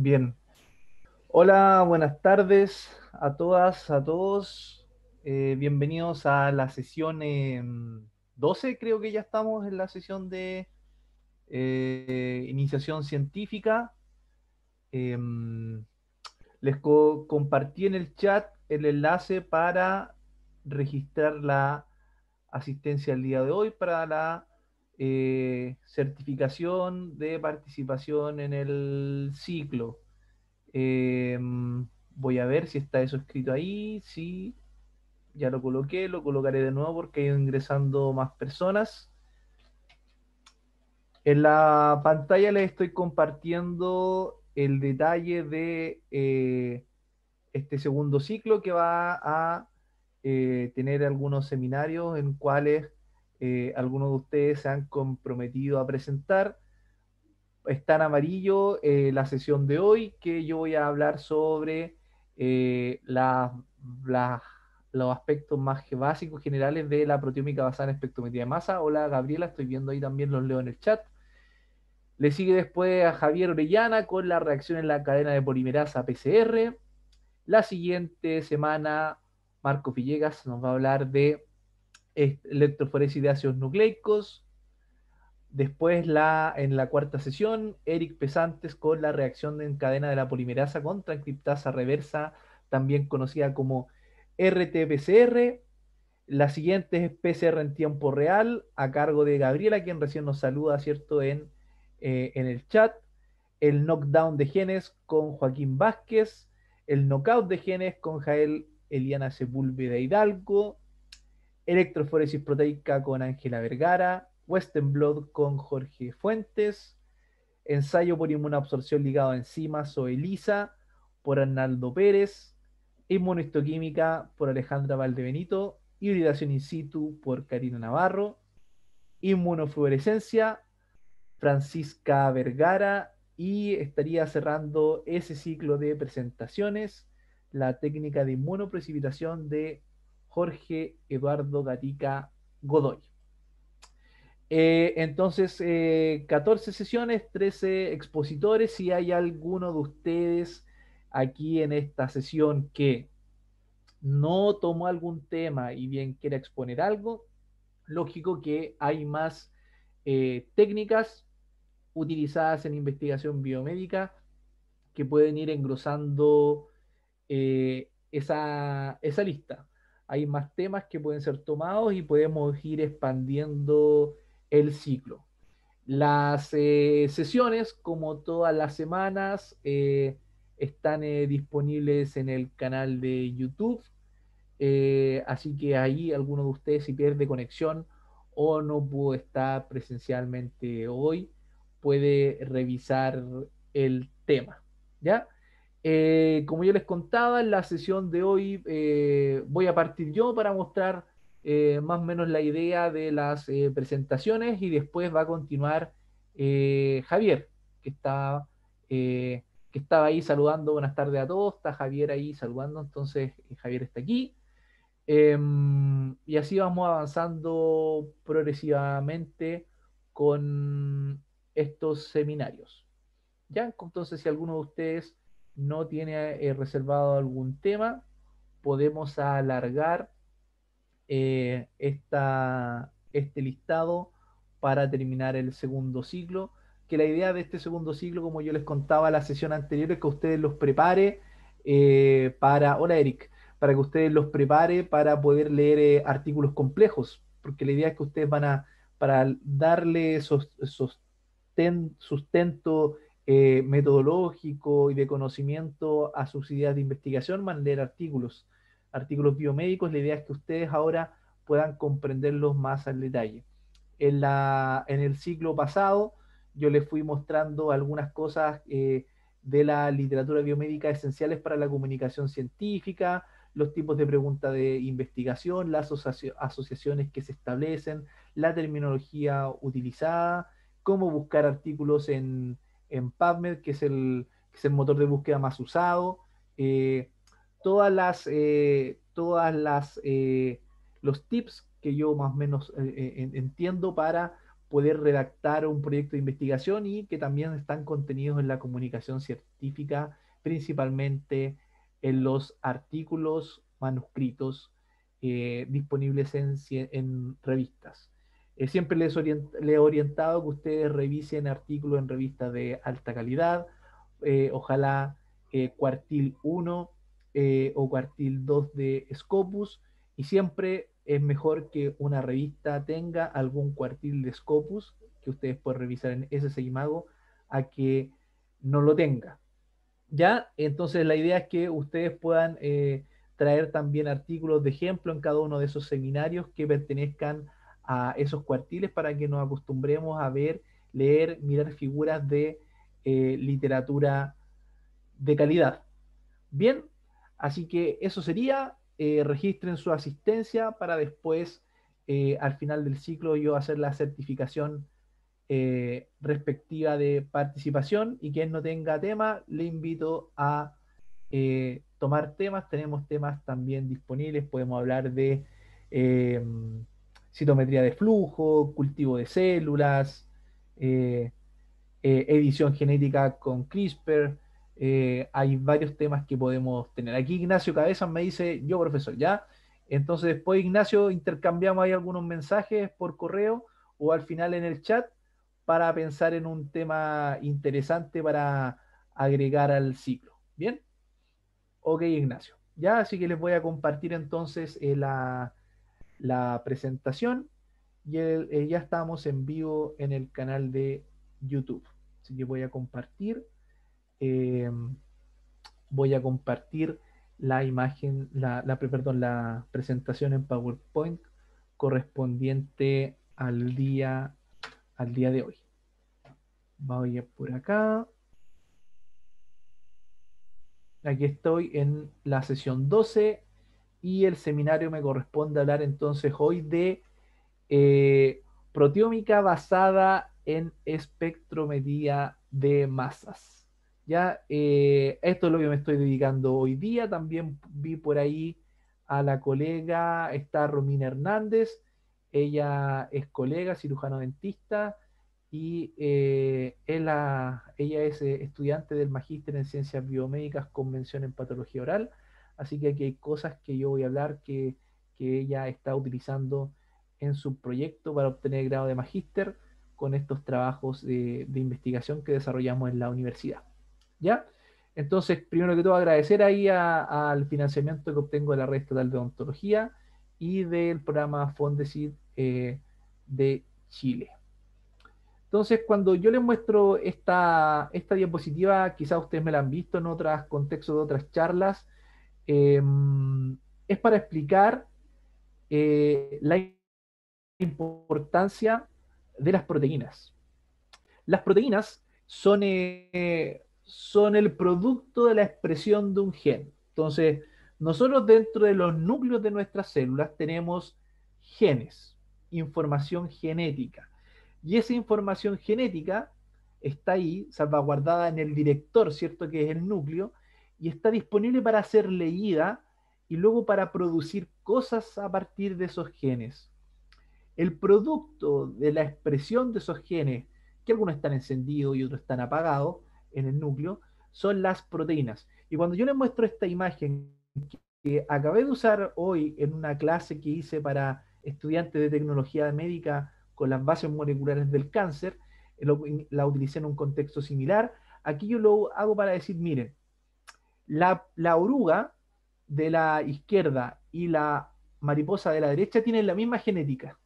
Bien. Hola, buenas tardes a todas, a todos. Eh, bienvenidos a la sesión 12, em, creo que ya estamos en la sesión de eh, iniciación científica. Em, les compartí en el chat el enlace para registrar la asistencia el día de hoy para la eh, certificación de participación en el ciclo. Em, voy a ver si está eso escrito ahí, sí, ya lo coloqué, lo colocaré de nuevo porque he ido ingresando más personas. En la pantalla les estoy compartiendo el detalle de eh, este segundo ciclo que va a eh, tener algunos seminarios en cuales eh, algunos de ustedes se han comprometido a presentar. Está en amarillo eh, la sesión de hoy, que yo voy a hablar sobre eh, los aspectos más básicos generales de la proteómica basada en espectrometría de masa. Hola Gabriela, estoy viendo ahí también, los leo en el chat. Le sigue después a Javier Orellana con la reacción en la cadena de polimerasa PCR. La siguiente semana, Marco Villegas nos va a hablar de electroforesis de ácidos nucleicos. Después, la, en la cuarta sesión, Eric Pesantes con la reacción en cadena de la polimerasa contra criptasa reversa, también conocida como RT-PCR. La siguiente es PCR en tiempo real, a cargo de Gabriela, quien recién nos saluda, ¿cierto?, en, eh, en el chat. El knockdown de genes con Joaquín Vázquez. El knockout de genes con Jael Eliana Sepúlveda Hidalgo Electroforesis Proteica con Ángela Vergara, Western Blood con Jorge Fuentes, Ensayo por Inmunabsorción ligado a enzimas o ELISA por Arnaldo Pérez, Inmunohistoquímica por Alejandra Valdebenito, Hibridación in situ por Karina Navarro, Inmunofluorescencia, Francisca Vergara y estaría cerrando ese ciclo de presentaciones la técnica de inmunoprecipitación de Jorge Eduardo Gatica Godoy. Eh, entonces, 14 eh, sesiones, 13 expositores. Si hay alguno de ustedes aquí en esta sesión que no tomó algún tema y bien quiera exponer algo, lógico que hay más eh, técnicas utilizadas en investigación biomédica que pueden ir engrosando esa lista hay más temas que pueden ser tomados y podemos ir expandiendo el ciclo. Las eh, sesiones, como todas las semanas, eh, están eh, disponibles en el canal de YouTube, así que ahí alguno de ustedes si pierde conexión o no pudo estar presencialmente hoy, puede revisar el tema, ¿ya? Eh, como yo les contaba, en la sesión de hoy eh, voy a partir yo para mostrar eh, más o menos la idea de las presentaciones y después va a continuar Javier, que, está, que estaba ahí saludando. Buenas tardes a todos, está Javier ahí saludando, entonces Javier está aquí. Em, y así vamos avanzando progresivamente con estos seminarios. ¿Ya? Entonces, si alguno de ustedes no tiene eh, reservado algún tema, podemos alargar eh, esta, este listado para terminar el segundo ciclo. Que la idea de este segundo ciclo, como yo les contaba la sesión anterior, es que ustedes los prepare eh, para. Hola, Eric. Para que ustedes los prepare para poder leer artículos complejos, porque la idea es que ustedes van a. Para darle sustento eh, metodológico y de conocimiento a sus ideas de investigación, mandar leer artículos, artículos biomédicos. La idea es que ustedes ahora puedan comprenderlos más al detalle. En, la, en el ciclo pasado yo les fui mostrando algunas cosas eh, de la literatura biomédica esenciales para la comunicación científica, los tipos de pregunta de investigación, las asociaciones que se establecen, la terminología utilizada, cómo buscar artículos en, en PubMed, que es el, es el motor de búsqueda más usado. Eh, todas las, eh, todas las, eh, los tips que yo más o menos entiendo para poder redactar un proyecto de investigación y que también están contenidos en la comunicación científica, principalmente en los artículos manuscritos disponibles en revistas. Eh, siempre les, he orientado que ustedes revisen artículos en revistas de alta calidad, eh, ojalá eh, cuartil 1 o cuartil 2 de Scopus, y siempre es mejor que una revista tenga algún cuartil de Scopus, que ustedes puedan revisar en ese mago a que no lo tenga. ¿Ya? Entonces la idea es que ustedes puedan traer también artículos de ejemplo en cada uno de esos seminarios que pertenezcan a esos cuartiles para que nos acostumbremos a ver, leer, mirar figuras de eh, literatura de calidad. Bien, así que eso sería, eh, registren su asistencia para después, eh, al final del ciclo, yo hacer la certificación respectiva de participación y quien no tenga tema, le invito a tomar temas, tenemos temas también disponibles, podemos hablar de citometría de flujo, cultivo de células, eh, eh, edición genética con CRISPR. Eh, hay varios temas que podemos tener. Aquí Ignacio Cabezas me dice, yo profesor, ¿ya? Entonces después Ignacio intercambiamos ahí algunos mensajes por correo o al final en el chat para pensar en un tema interesante para agregar al ciclo. ¿Bien? Ok, Ignacio. Ya, así que les voy a compartir entonces la la presentación y eh, ya estábamos en vivo en el canal de YouTube. Así que voy a compartir, eh, voy a compartir la imagen, la, perdón, la presentación en PowerPoint correspondiente al día, al día de hoy. Voy a por acá. Aquí estoy en la sesión 12 y el seminario me corresponde hablar entonces hoy de eh, proteómica basada en espectrometría de masas. Ya, eh, esto es lo que me estoy dedicando hoy día. También vi por ahí a la colega, está Romina Hernández. Ella es colega, cirujano dentista, y ella, eh, ella es estudiante del magíster en ciencias biomédicas Convención en patología oral Así que aquí hay cosas que yo voy a hablar que, ella está utilizando en su proyecto para obtener el grado de magíster con estos trabajos de, investigación que desarrollamos en la universidad. ¿Ya? Entonces, primero que todo, agradecer ahí al financiamiento que obtengo de la Red Estatal de Odontología y del programa Fondesid eh, de Chile. Entonces, cuando yo les muestro esta, esta diapositiva, quizás ustedes me la han visto en otros contextos de otras charlas, Em, es para explicar eh, la importancia de las proteínas. Las proteínas son, eh, son el producto de la expresión de un gen. Entonces, nosotros dentro de los núcleos de nuestras células tenemos genes, información genética. Y esa información genética está ahí, salvaguardada en el director, ¿cierto? Que es el núcleo, y está disponible para ser leída y luego para producir cosas a partir de esos genes. El producto de la expresión de esos genes, que algunos están encendidos y otros están apagados en el núcleo, son las proteínas. Y cuando yo les muestro esta imagen que acabé de usar hoy en una clase que hice para estudiantes de tecnología médica con las bases moleculares del cáncer, eh, la utilicé en un contexto similar, aquí yo lo hago para decir, miren, la, oruga de la izquierda y la mariposa de la derecha tienen la misma genética.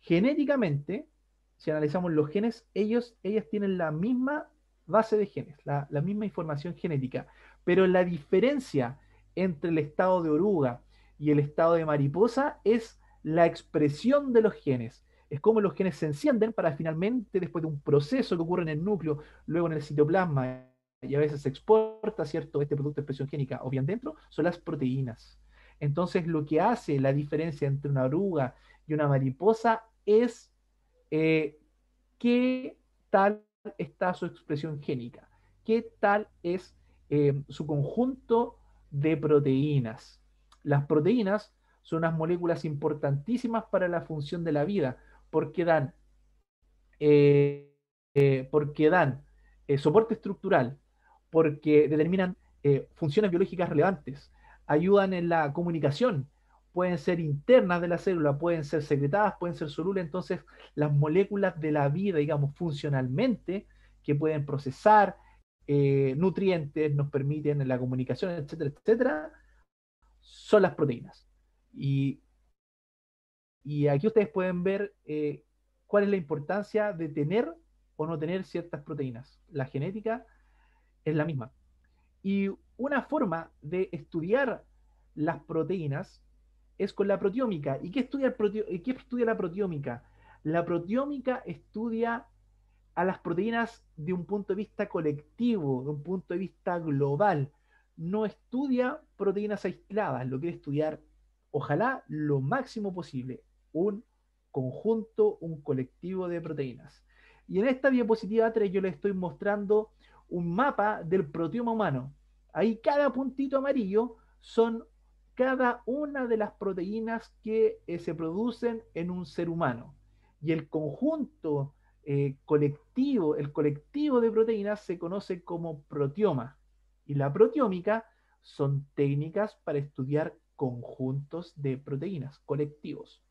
Genéticamente, si analizamos los genes, ellos, ellas tienen la misma base de genes, la, la, misma información genética. Pero la diferencia entre el estado de oruga y el estado de mariposa es la expresión de los genes. Es como los genes se encienden para finalmente, después de un proceso que ocurre en el núcleo, luego en el citoplasma, y a veces se exporta, ¿cierto? Este producto de expresión génica o bien dentro, son las proteínas. Entonces, lo que hace la diferencia entre una oruga y una mariposa es eh, qué tal está su expresión génica, qué tal es eh, su conjunto de proteínas. Las proteínas son unas moléculas importantísimas para la función de la vida, porque dan, eh, porque dan soporte estructural, porque determinan eh, funciones biológicas relevantes, ayudan en la comunicación, pueden ser internas de la célula, pueden ser secretadas, pueden ser solubles, entonces las moléculas de la vida, digamos, funcionalmente, que pueden procesar eh, nutrientes, nos permiten la comunicación, etcétera, etcétera, son las proteínas. Y, aquí ustedes pueden ver eh, cuál es la importancia de tener o no tener ciertas proteínas. La genética es la misma. Y una forma de estudiar las proteínas es con la proteómica. ¿Y qué estudia, la proteómica? La proteómica estudia a las proteínas de un punto de vista colectivo, de un punto de vista global. No estudia proteínas aisladas, lo quiere estudiar, ojalá, lo máximo posible, un conjunto, un colectivo de proteínas. Y en esta diapositiva 3 yo les estoy mostrando un mapa del proteoma humano. Ahí cada puntito amarillo son cada una de las proteínas que eh, se producen en un ser humano. Y el conjunto eh, colectivo, el colectivo de proteínas se conoce como proteoma. Y la proteómica son técnicas para estudiar conjuntos de proteínas, colectivos.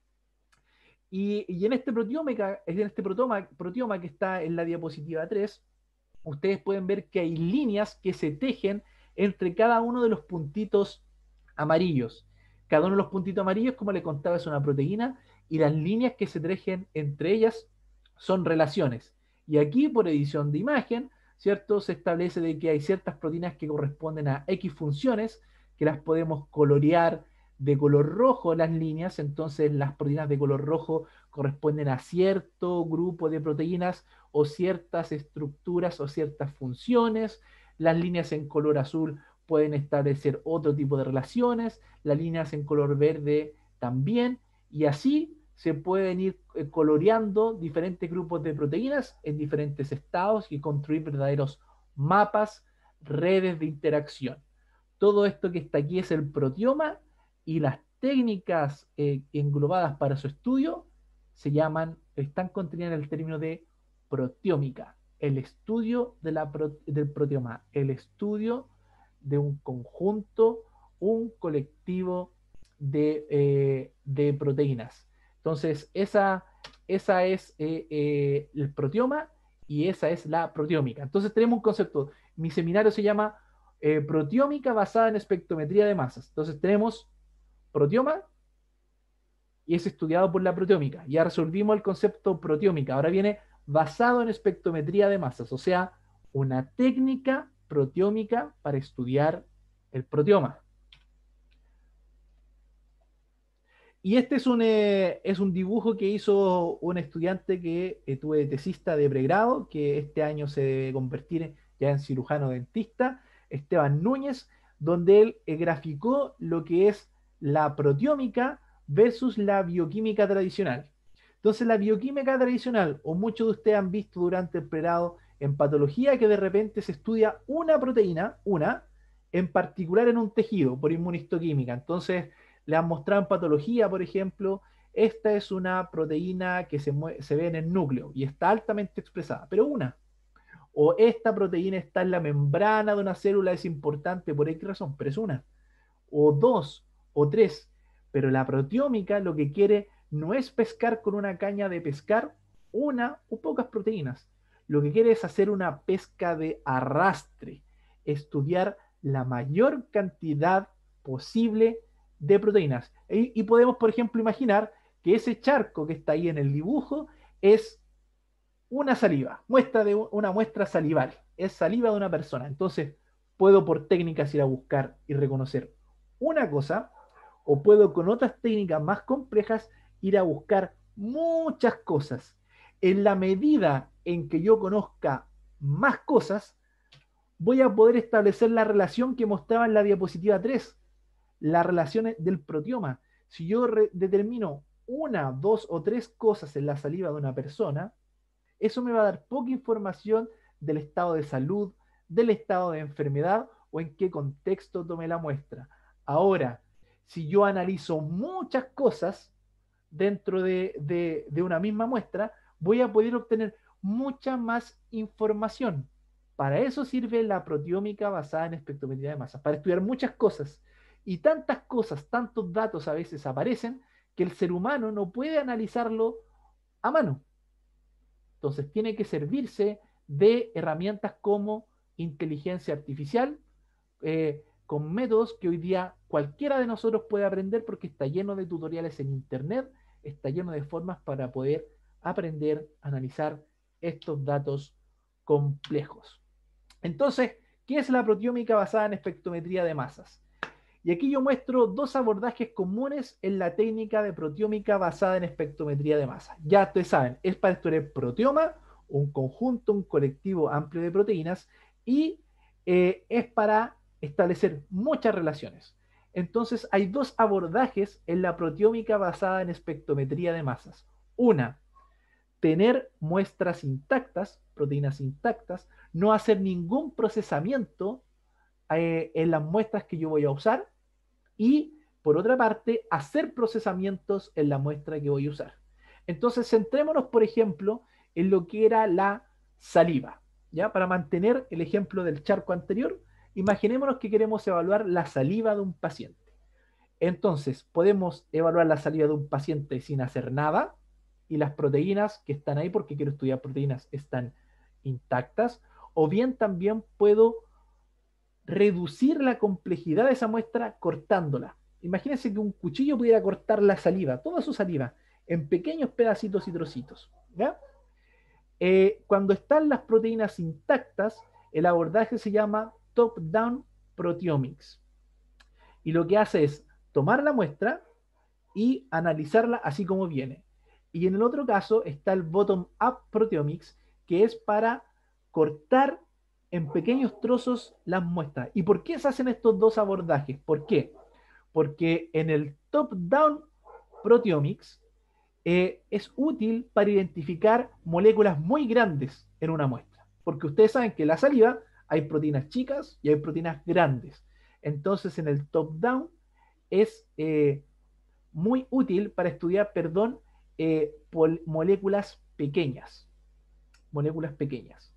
Y, en este proteómica, en este proteoma que está en la diapositiva 3, ustedes pueden ver que hay líneas que se tejen entre cada uno de los puntitos amarillos. Cada uno de los puntitos amarillos, como le contaba, es una proteína y las líneas que se tejen entre ellas son relaciones. Y aquí, por edición de imagen, ¿cierto? Se establece de que hay ciertas proteínas que corresponden a X funciones, que las podemos colorear, de color rojo las líneas, entonces las proteínas de color rojo corresponden a cierto grupo de proteínas o ciertas estructuras o ciertas funciones, las líneas en color azul pueden establecer otro tipo de relaciones, las líneas en color verde también, y así se pueden ir eh, coloreando diferentes grupos de proteínas en diferentes estados y construir verdaderos mapas, redes de interacción. Todo esto que está aquí es el proteoma y las técnicas eh, englobadas para su estudio se llaman, están contenidas en el término de proteómica, el estudio de la del proteoma, el estudio de un conjunto, un colectivo de, eh, proteínas. Entonces, esa, esa es eh, el proteoma y esa es la proteómica. Entonces, tenemos un concepto. Mi seminario se llama Proteómica basada en espectrometría de masas. Entonces, tenemos proteoma y es estudiado por la proteómica. Ya resolvimos el concepto proteómica. Ahora viene basado en espectrometría de masas, o sea, una técnica proteómica para estudiar el proteoma. Y este es un, eh, es un dibujo que hizo un estudiante que eh, tuve tesista de pregrado, que este año se debe convertir ya en cirujano dentista, Esteban Núñez, donde él eh, graficó lo que es la proteómica versus la bioquímica tradicional. Entonces, la bioquímica tradicional, o muchos de ustedes han visto durante el pregrado en patología, que de repente se estudia una proteína, una, en particular en un tejido, por inmunistoquímica. Entonces, le han mostrado en patología, por ejemplo, esta es una proteína que se, se ve en el núcleo y está altamente expresada, pero una. O esta proteína está en la membrana de una célula, es importante por X razón, pero es una. O dos, o tres, pero la proteómica lo que quiere no es pescar con una caña de pescar una o pocas proteínas, lo que quiere es hacer una pesca de arrastre, estudiar la mayor cantidad posible de proteínas. Y, podemos, por ejemplo, imaginar que ese charco que está ahí en el dibujo es una saliva, muestra de una muestra salival, es saliva de una persona. Entonces, puedo por técnicas ir a buscar y reconocer una cosa, o puedo con otras técnicas más complejas ir a buscar muchas cosas. En la medida en que yo conozca más cosas, voy a poder establecer la relación que mostraba en la diapositiva 3, la relación del proteoma. Si yo determino una, dos o tres cosas en la saliva de una persona, eso me va a dar poca información del estado de salud, del estado de enfermedad o en qué contexto tomé la muestra. Ahora, si yo analizo muchas cosas dentro de, una misma muestra, voy a poder obtener mucha más información. Para eso sirve la proteómica basada en espectrometría de masa, para estudiar muchas cosas. Y tantas cosas, tantos datos a veces aparecen que el ser humano no puede analizarlo a mano. Entonces tiene que servirse de herramientas como inteligencia artificial, eh, con métodos que hoy día cualquiera de nosotros puede aprender porque está lleno de tutoriales en Internet, está lleno de formas para poder aprender, analizar estos datos complejos. Entonces, ¿qué es la proteómica basada en espectrometría de masas? Y aquí yo muestro dos abordajes comunes en la técnica de proteómica basada en espectrometría de masas. Ya ustedes saben, es para estudiar proteoma, un conjunto, un colectivo amplio de proteínas, y eh, es para establecer muchas relaciones. Entonces hay dos abordajes en la proteómica basada en espectrometría de masas. Una, tener muestras intactas, proteínas intactas, no hacer ningún procesamiento eh, en las muestras que yo voy a usar y, por otra parte, hacer procesamientos en la muestra que voy a usar. Entonces, centrémonos, por ejemplo, en lo que era la saliva, ¿ya? Para mantener el ejemplo del charco anterior, Imaginémonos que queremos evaluar la saliva de un paciente. Entonces, podemos evaluar la saliva de un paciente sin hacer nada y las proteínas que están ahí, porque quiero estudiar proteínas, están intactas. O bien también puedo reducir la complejidad de esa muestra cortándola. Imagínense que un cuchillo pudiera cortar la saliva, toda su saliva, en pequeños pedacitos y trocitos. Eh, cuando están las proteínas intactas, el abordaje se llama top-down proteomics. Y lo que hace es tomar la muestra y analizarla así como viene. Y en el otro caso está el bottom-up proteomics, que es para cortar en pequeños trozos las muestras. ¿Y por qué se hacen estos dos abordajes? ¿Por qué? Porque en el top-down proteomics eh, es útil para identificar moléculas muy grandes en una muestra. Porque ustedes saben que la saliva hay proteínas chicas y hay proteínas grandes. Entonces, en el top-down es eh, muy útil para estudiar, perdón, eh, moléculas pequeñas. Moléculas pequeñas.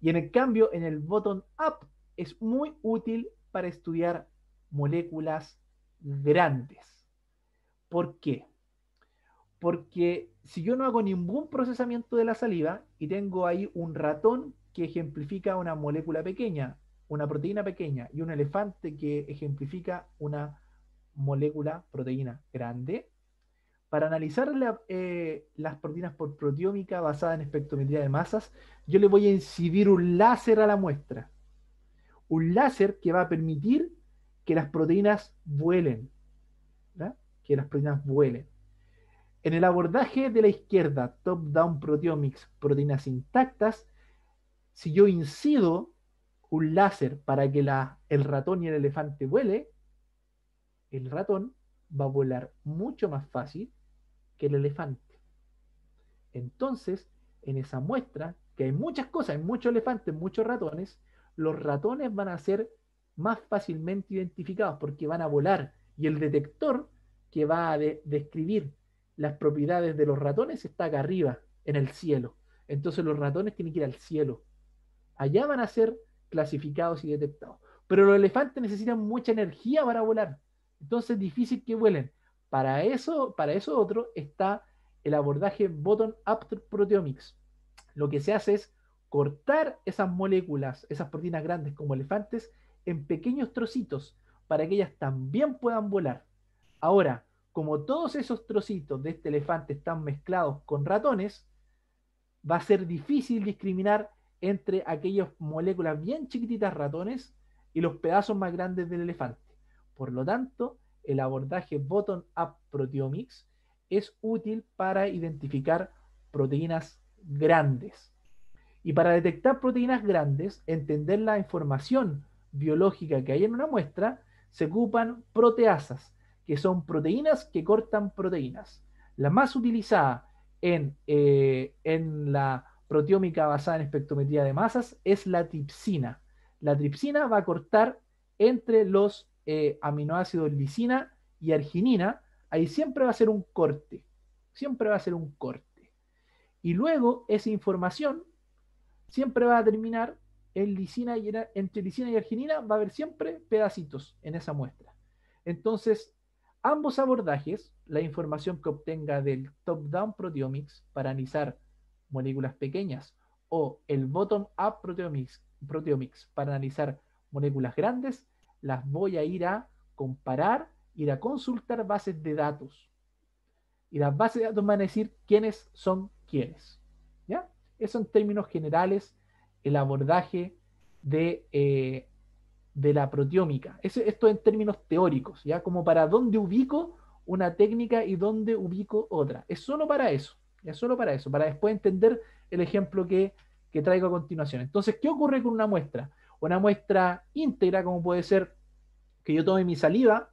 Y en el cambio, en el bottom-up es muy útil para estudiar moléculas grandes. ¿Por qué? Porque si yo no hago ningún procesamiento de la saliva y tengo ahí un ratón que ejemplifica una molécula pequeña, una proteína pequeña, y un elefante que ejemplifica una molécula proteína grande, para analizar eh, las proteínas por proteómica basada en espectrometría de masas, yo le voy a incidir un láser a la muestra. Un láser que va a permitir que las proteínas vuelen. ¿verdad? Que las proteínas vuelen. En el abordaje de la izquierda, top-down proteomics, proteínas intactas, si yo incido un láser para que el ratón y el elefante vuele, el ratón va a volar mucho más fácil que el elefante. Entonces, en esa muestra, que hay muchas cosas, hay muchos elefantes, muchos ratones, los ratones van a ser más fácilmente identificados porque van a volar y el detector que va a describir las propiedades de los ratones está acá arriba, en el cielo. Entonces los ratones tienen que ir al cielo Allá van a ser clasificados y detectados. Pero los elefantes necesitan mucha energía para volar. Entonces es difícil que vuelen. Para eso, para eso otro está el abordaje bottom-up proteomics. Lo que se hace es cortar esas moléculas, esas proteínas grandes como elefantes, en pequeños trocitos para que ellas también puedan volar. Ahora, como todos esos trocitos de este elefante están mezclados con ratones, va a ser difícil discriminar entre aquellas moléculas bien chiquititas ratones y los pedazos más grandes del elefante. Por lo tanto, el abordaje bottom-up proteomics es útil para identificar proteínas grandes. Y para detectar proteínas grandes, entender la información biológica que hay en una muestra, se ocupan proteasas, que son proteínas que cortan proteínas. La más utilizada en, eh, en la proteómica basada en espectrometría de masas es la tripsina. La tripsina va a cortar entre los eh, aminoácidos lisina y arginina. Ahí siempre va a ser un corte. Siempre va a ser un corte. Y luego esa información siempre va a terminar en lisina y entre lisina y arginina. Va a haber siempre pedacitos en esa muestra. Entonces, ambos abordajes, la información que obtenga del top-down proteomics para analizar moléculas pequeñas, o el bottom-up proteomics, para analizar moléculas grandes, las voy a ir a comparar, ir a consultar bases de datos. Y las bases de datos van a decir quiénes son quiénes. ¿Ya? Eso en términos generales, el abordaje de, eh, de la proteómica. esto en términos teóricos, ¿ya? Como para dónde ubico una técnica y dónde ubico otra. Es solo para eso solo para eso, para después entender el ejemplo que, que traigo a continuación. Entonces, ¿qué ocurre con una muestra? Una muestra íntegra, como puede ser que yo tome mi saliva,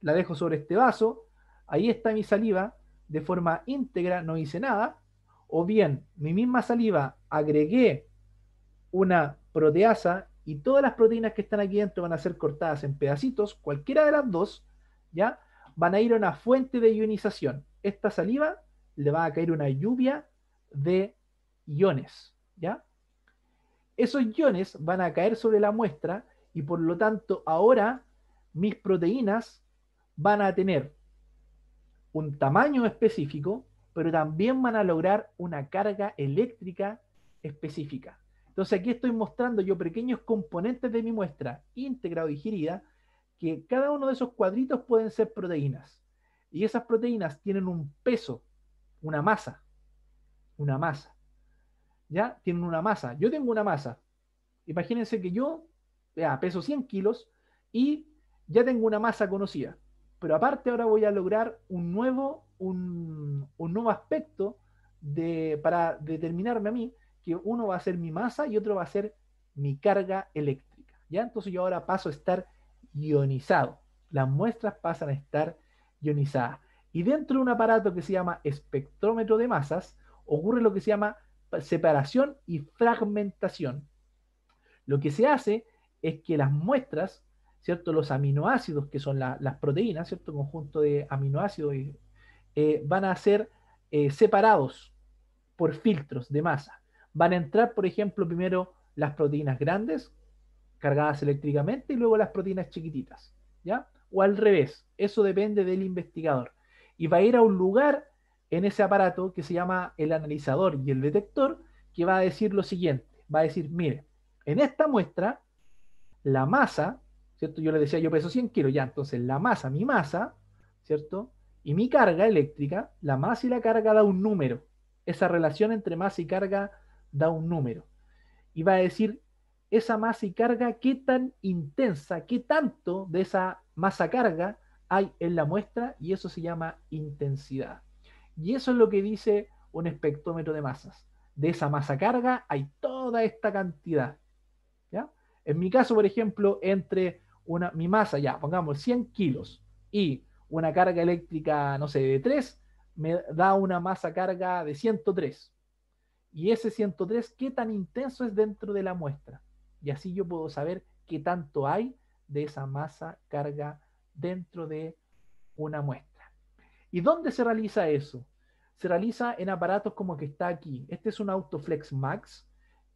la dejo sobre este vaso, ahí está mi saliva, de forma íntegra no hice nada, o bien mi misma saliva agregué una proteasa y todas las proteínas que están aquí dentro van a ser cortadas en pedacitos, cualquiera de las dos, ¿ya? Van a ir a una fuente de ionización. Esta saliva le va a caer una lluvia de iones, ¿ya? Esos iones van a caer sobre la muestra y por lo tanto ahora mis proteínas van a tener un tamaño específico, pero también van a lograr una carga eléctrica específica. Entonces aquí estoy mostrando yo pequeños componentes de mi muestra íntegra digerida, que cada uno de esos cuadritos pueden ser proteínas. Y esas proteínas tienen un peso una masa. Una masa. ¿Ya? Tienen una masa. Yo tengo una masa. Imagínense que yo peso 100 kilos y ya tengo una masa conocida. Pero aparte ahora voy a lograr un nuevo, un, nuevo aspecto para determinarme a mí, que uno va a ser mi masa y otro va a ser mi carga eléctrica. ¿ya? Entonces yo ahora paso a estar ionizado. Las muestras pasan a estar ionizadas. Y dentro de un aparato que se llama espectrómetro de masas, ocurre lo que se llama separación y fragmentación. Lo que se hace es que las muestras, ¿cierto? Los aminoácidos, que son las proteínas, ¿cierto? Conjunto de aminoácidos, eh, eh, van a ser eh, separados por filtros de masa. Van a entrar, por ejemplo, primero las proteínas grandes, cargadas eléctricamente, y luego las proteínas chiquititas, ¿ya? O al revés, eso depende del investigador y va a ir a un lugar en ese aparato que se llama el analizador y el detector, que va a decir lo siguiente, va a decir, mire, en esta muestra, la masa, ¿cierto? Yo le decía, yo peso 100 kilos, ya, entonces la masa, mi masa, ¿cierto? Y mi carga eléctrica, la masa y la carga da un número. Esa relación entre masa y carga da un número. Y va a decir, esa masa y carga, qué tan intensa, qué tanto de esa masa carga hay en la muestra y eso se llama intensidad. Y eso es lo que dice un espectrómetro de masas. De esa masa carga hay toda esta cantidad. En mi caso, por ejemplo, entre una, mi masa, ya, pongamos 100 kilos y una carga eléctrica, no sé, de 3, me da una masa carga de 103. Y ese 103, ¿qué tan intenso es dentro de la muestra? Y así yo puedo saber qué tanto hay de esa masa carga dentro de una muestra. ¿Y dónde se realiza eso? Se realiza en aparatos como que está aquí. Este es un AutoFlex Max,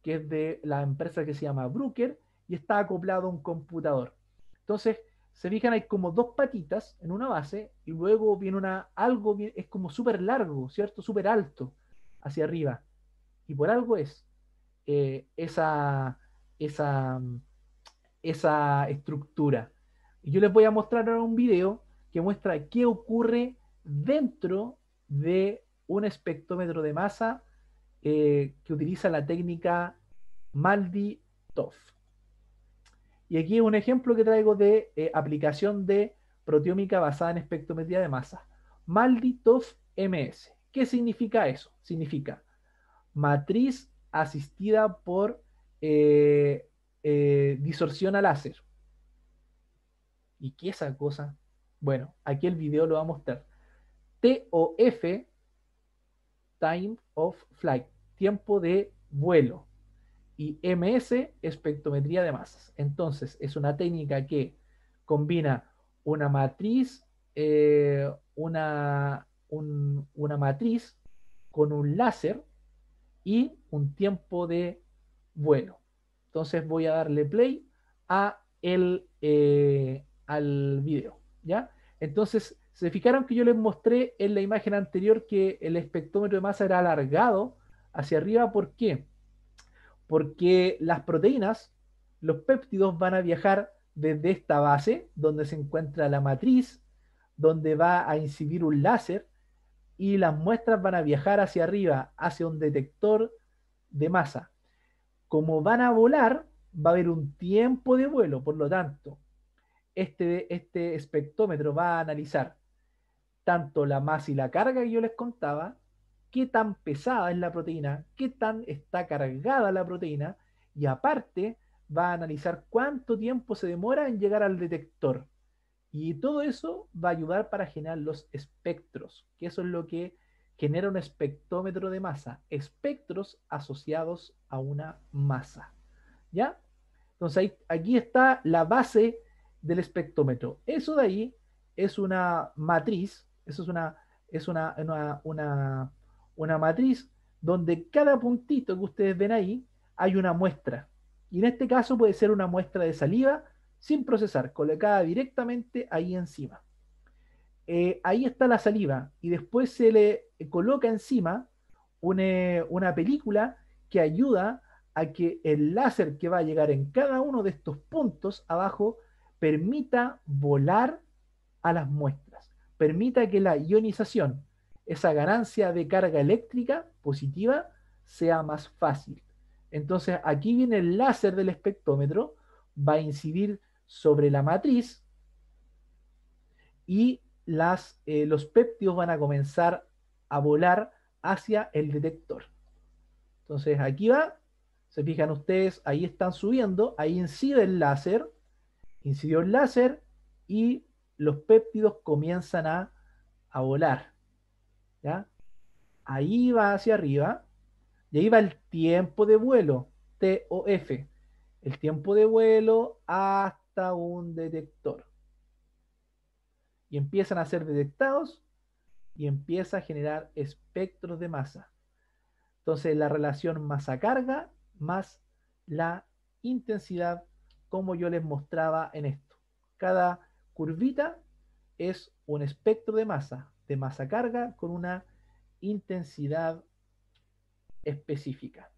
que es de la empresa que se llama Brooker, y está acoplado a un computador. Entonces, se fijan, hay como dos patitas en una base y luego viene una, algo, es como súper largo, ¿cierto? Súper alto hacia arriba. Y por algo es eh, esa, esa, esa estructura. Yo les voy a mostrar ahora un video que muestra qué ocurre dentro de un espectrómetro de masa eh, que utiliza la técnica MALDI-TOF. Y aquí un ejemplo que traigo de eh, aplicación de proteómica basada en espectrometría de masa. MALDI-TOF MS. ¿Qué significa eso? Significa matriz asistida por disorsión eh, disorción a láser. ¿Y qué es esa cosa? Bueno, aquí el video lo va a mostrar. TOF, Time of Flight, tiempo de vuelo. Y MS, espectrometría de masas. Entonces, es una técnica que combina una matriz, eh, una, una matriz con un láser y un tiempo de vuelo. Entonces voy a darle play a el, eh, al video, ¿ya? Entonces, se fijaron que yo les mostré en la imagen anterior que el espectrómetro de masa era alargado hacia arriba, ¿por qué? Porque las proteínas, los péptidos van a viajar desde esta base, donde se encuentra la matriz, donde va a incidir un láser, y las muestras van a viajar hacia arriba, hacia un detector de masa. Como van a volar, va a haber un tiempo de vuelo, por lo tanto, este, este espectrómetro va a analizar tanto la masa y la carga que yo les contaba, qué tan pesada es la proteína, qué tan está cargada la proteína, y aparte va a analizar cuánto tiempo se demora en llegar al detector. Y todo eso va a ayudar para generar los espectros, que eso es lo que genera un espectrómetro de masa, espectros asociados a una masa. ¿Ya? Entonces aquí está la base del espectrómetro. Eso de ahí es una matriz, eso es una, es una, una, una, matriz donde cada puntito que ustedes ven ahí hay una muestra. Y en este caso puede ser una muestra de saliva sin procesar, colocada directamente ahí encima. Eh, ahí está la saliva y después se le coloca encima una, eh, una película que ayuda a que el láser que va a llegar en cada uno de estos puntos abajo permita volar a las muestras, permita que la ionización, esa ganancia de carga eléctrica positiva, sea más fácil. Entonces aquí viene el láser del espectrómetro, va a incidir sobre la matriz y las, eh, los péptidos van a comenzar a volar hacia el detector. Entonces aquí va, se fijan ustedes, ahí están subiendo, ahí incide el láser, Incidió el láser y los péptidos comienzan a, a volar. ¿ya? Ahí va hacia arriba y ahí va el tiempo de vuelo, TOF, el tiempo de vuelo hasta un detector. Y empiezan a ser detectados y empieza a generar espectros de masa. Entonces la relación masa-carga más la intensidad como yo les mostraba en esto. Cada curvita es un espectro de masa, de masa carga con una intensidad específica.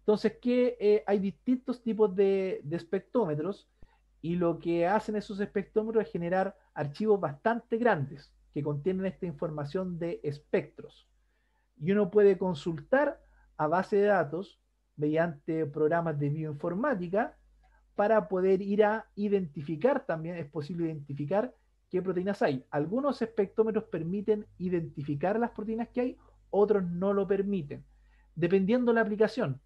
Entonces, que eh, hay distintos tipos de, de, espectrómetros y lo que hacen esos espectrómetros es generar archivos bastante grandes que contienen esta información de espectros. Y uno puede consultar a base de datos mediante programas de bioinformática para poder ir a identificar también, es posible identificar qué proteínas hay. Algunos espectrómetros permiten identificar las proteínas que hay, otros no lo permiten. Dependiendo la aplicación,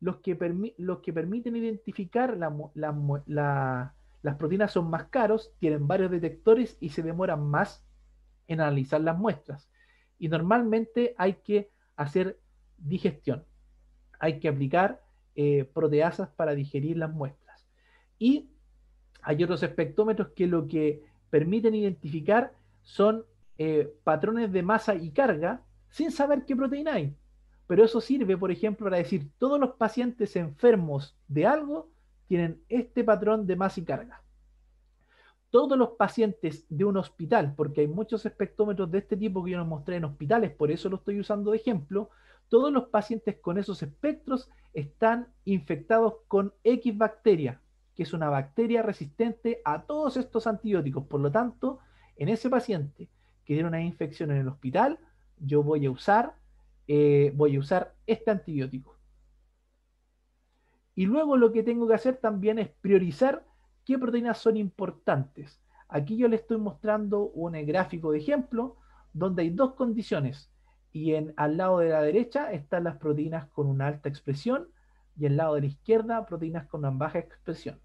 los que, los que permiten identificar las proteínas son más caros, tienen varios detectores y se demoran más en analizar las muestras. Y normalmente hay que hacer digestión, hay que aplicar eh, proteasas para digerir las muestras. Y hay otros espectrómetros que lo que permiten identificar son eh, patrones de masa y carga sin saber qué proteína hay. Pero eso sirve, por ejemplo, para decir, todos los pacientes enfermos de algo tienen este patrón de masa y carga. Todos los pacientes de un hospital, porque hay muchos espectrómetros de este tipo que yo nos mostré en hospitales, por eso lo estoy usando de ejemplo, todos los pacientes con esos espectros están infectados con X bacteria, que es una bacteria resistente a todos estos antibióticos. Por lo tanto, en ese paciente que tiene una infección en el hospital, yo voy a usar, eh, voy a usar este antibiótico. Y luego lo que tengo que hacer también es priorizar qué proteínas son importantes. Aquí yo le estoy mostrando un gráfico de ejemplo donde hay dos condiciones y en, al lado de la derecha están las proteínas con una alta expresión y el lado de la izquierda proteínas con una baja expresión.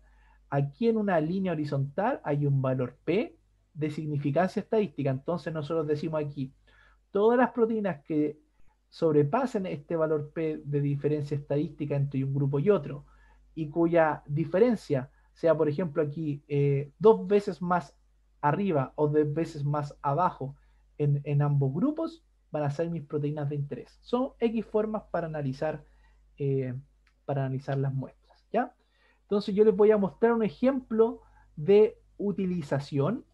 Aquí en una línea horizontal hay un valor P de significancia estadística. Entonces nosotros decimos aquí, todas las proteínas que sobrepasen este valor P de diferencia estadística entre un grupo y otro, y cuya diferencia sea, por ejemplo, aquí eh, dos veces más arriba o dos veces más abajo en, ambos grupos, van a ser mis proteínas de interés. Son X formas para analizar eh, para analizar las muestras. ¿ya? Entonces yo les voy a mostrar un ejemplo de utilización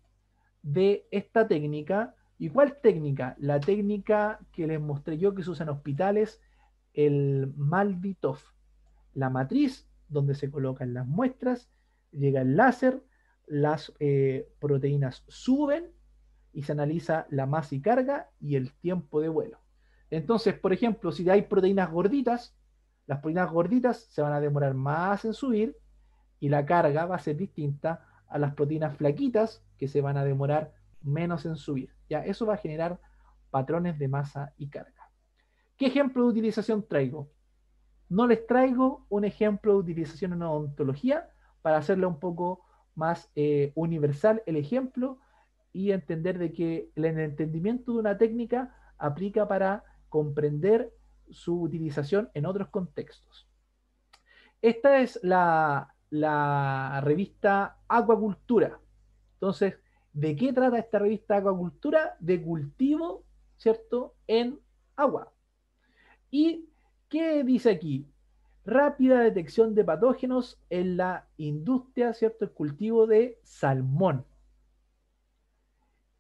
de esta técnica. ¿Y cuál técnica? La técnica que les mostré yo que se usa en hospitales, el MALDI-TOF. La matriz donde se colocan las muestras, llega el láser, las eh, proteínas suben y se analiza la masa y carga y el tiempo de vuelo. Entonces, por ejemplo, si hay proteínas gorditas, las proteínas gorditas se van a demorar más en subir y la carga va a ser distinta a las proteínas flaquitas que se van a demorar menos en subir. Ya eso va a generar patrones de masa y carga. ¿Qué ejemplo de utilización traigo? No les traigo un ejemplo de utilización en odontología ontología para hacerle un poco más eh, universal el ejemplo y entender de que el entendimiento de una técnica aplica para comprender su utilización en otros contextos. Esta es la, revista Acuacultura. Entonces, ¿de qué trata esta revista Acuacultura? De cultivo, ¿cierto? En agua. ¿Y qué dice aquí? Rápida detección de patógenos en la industria, ¿cierto? El cultivo de salmón.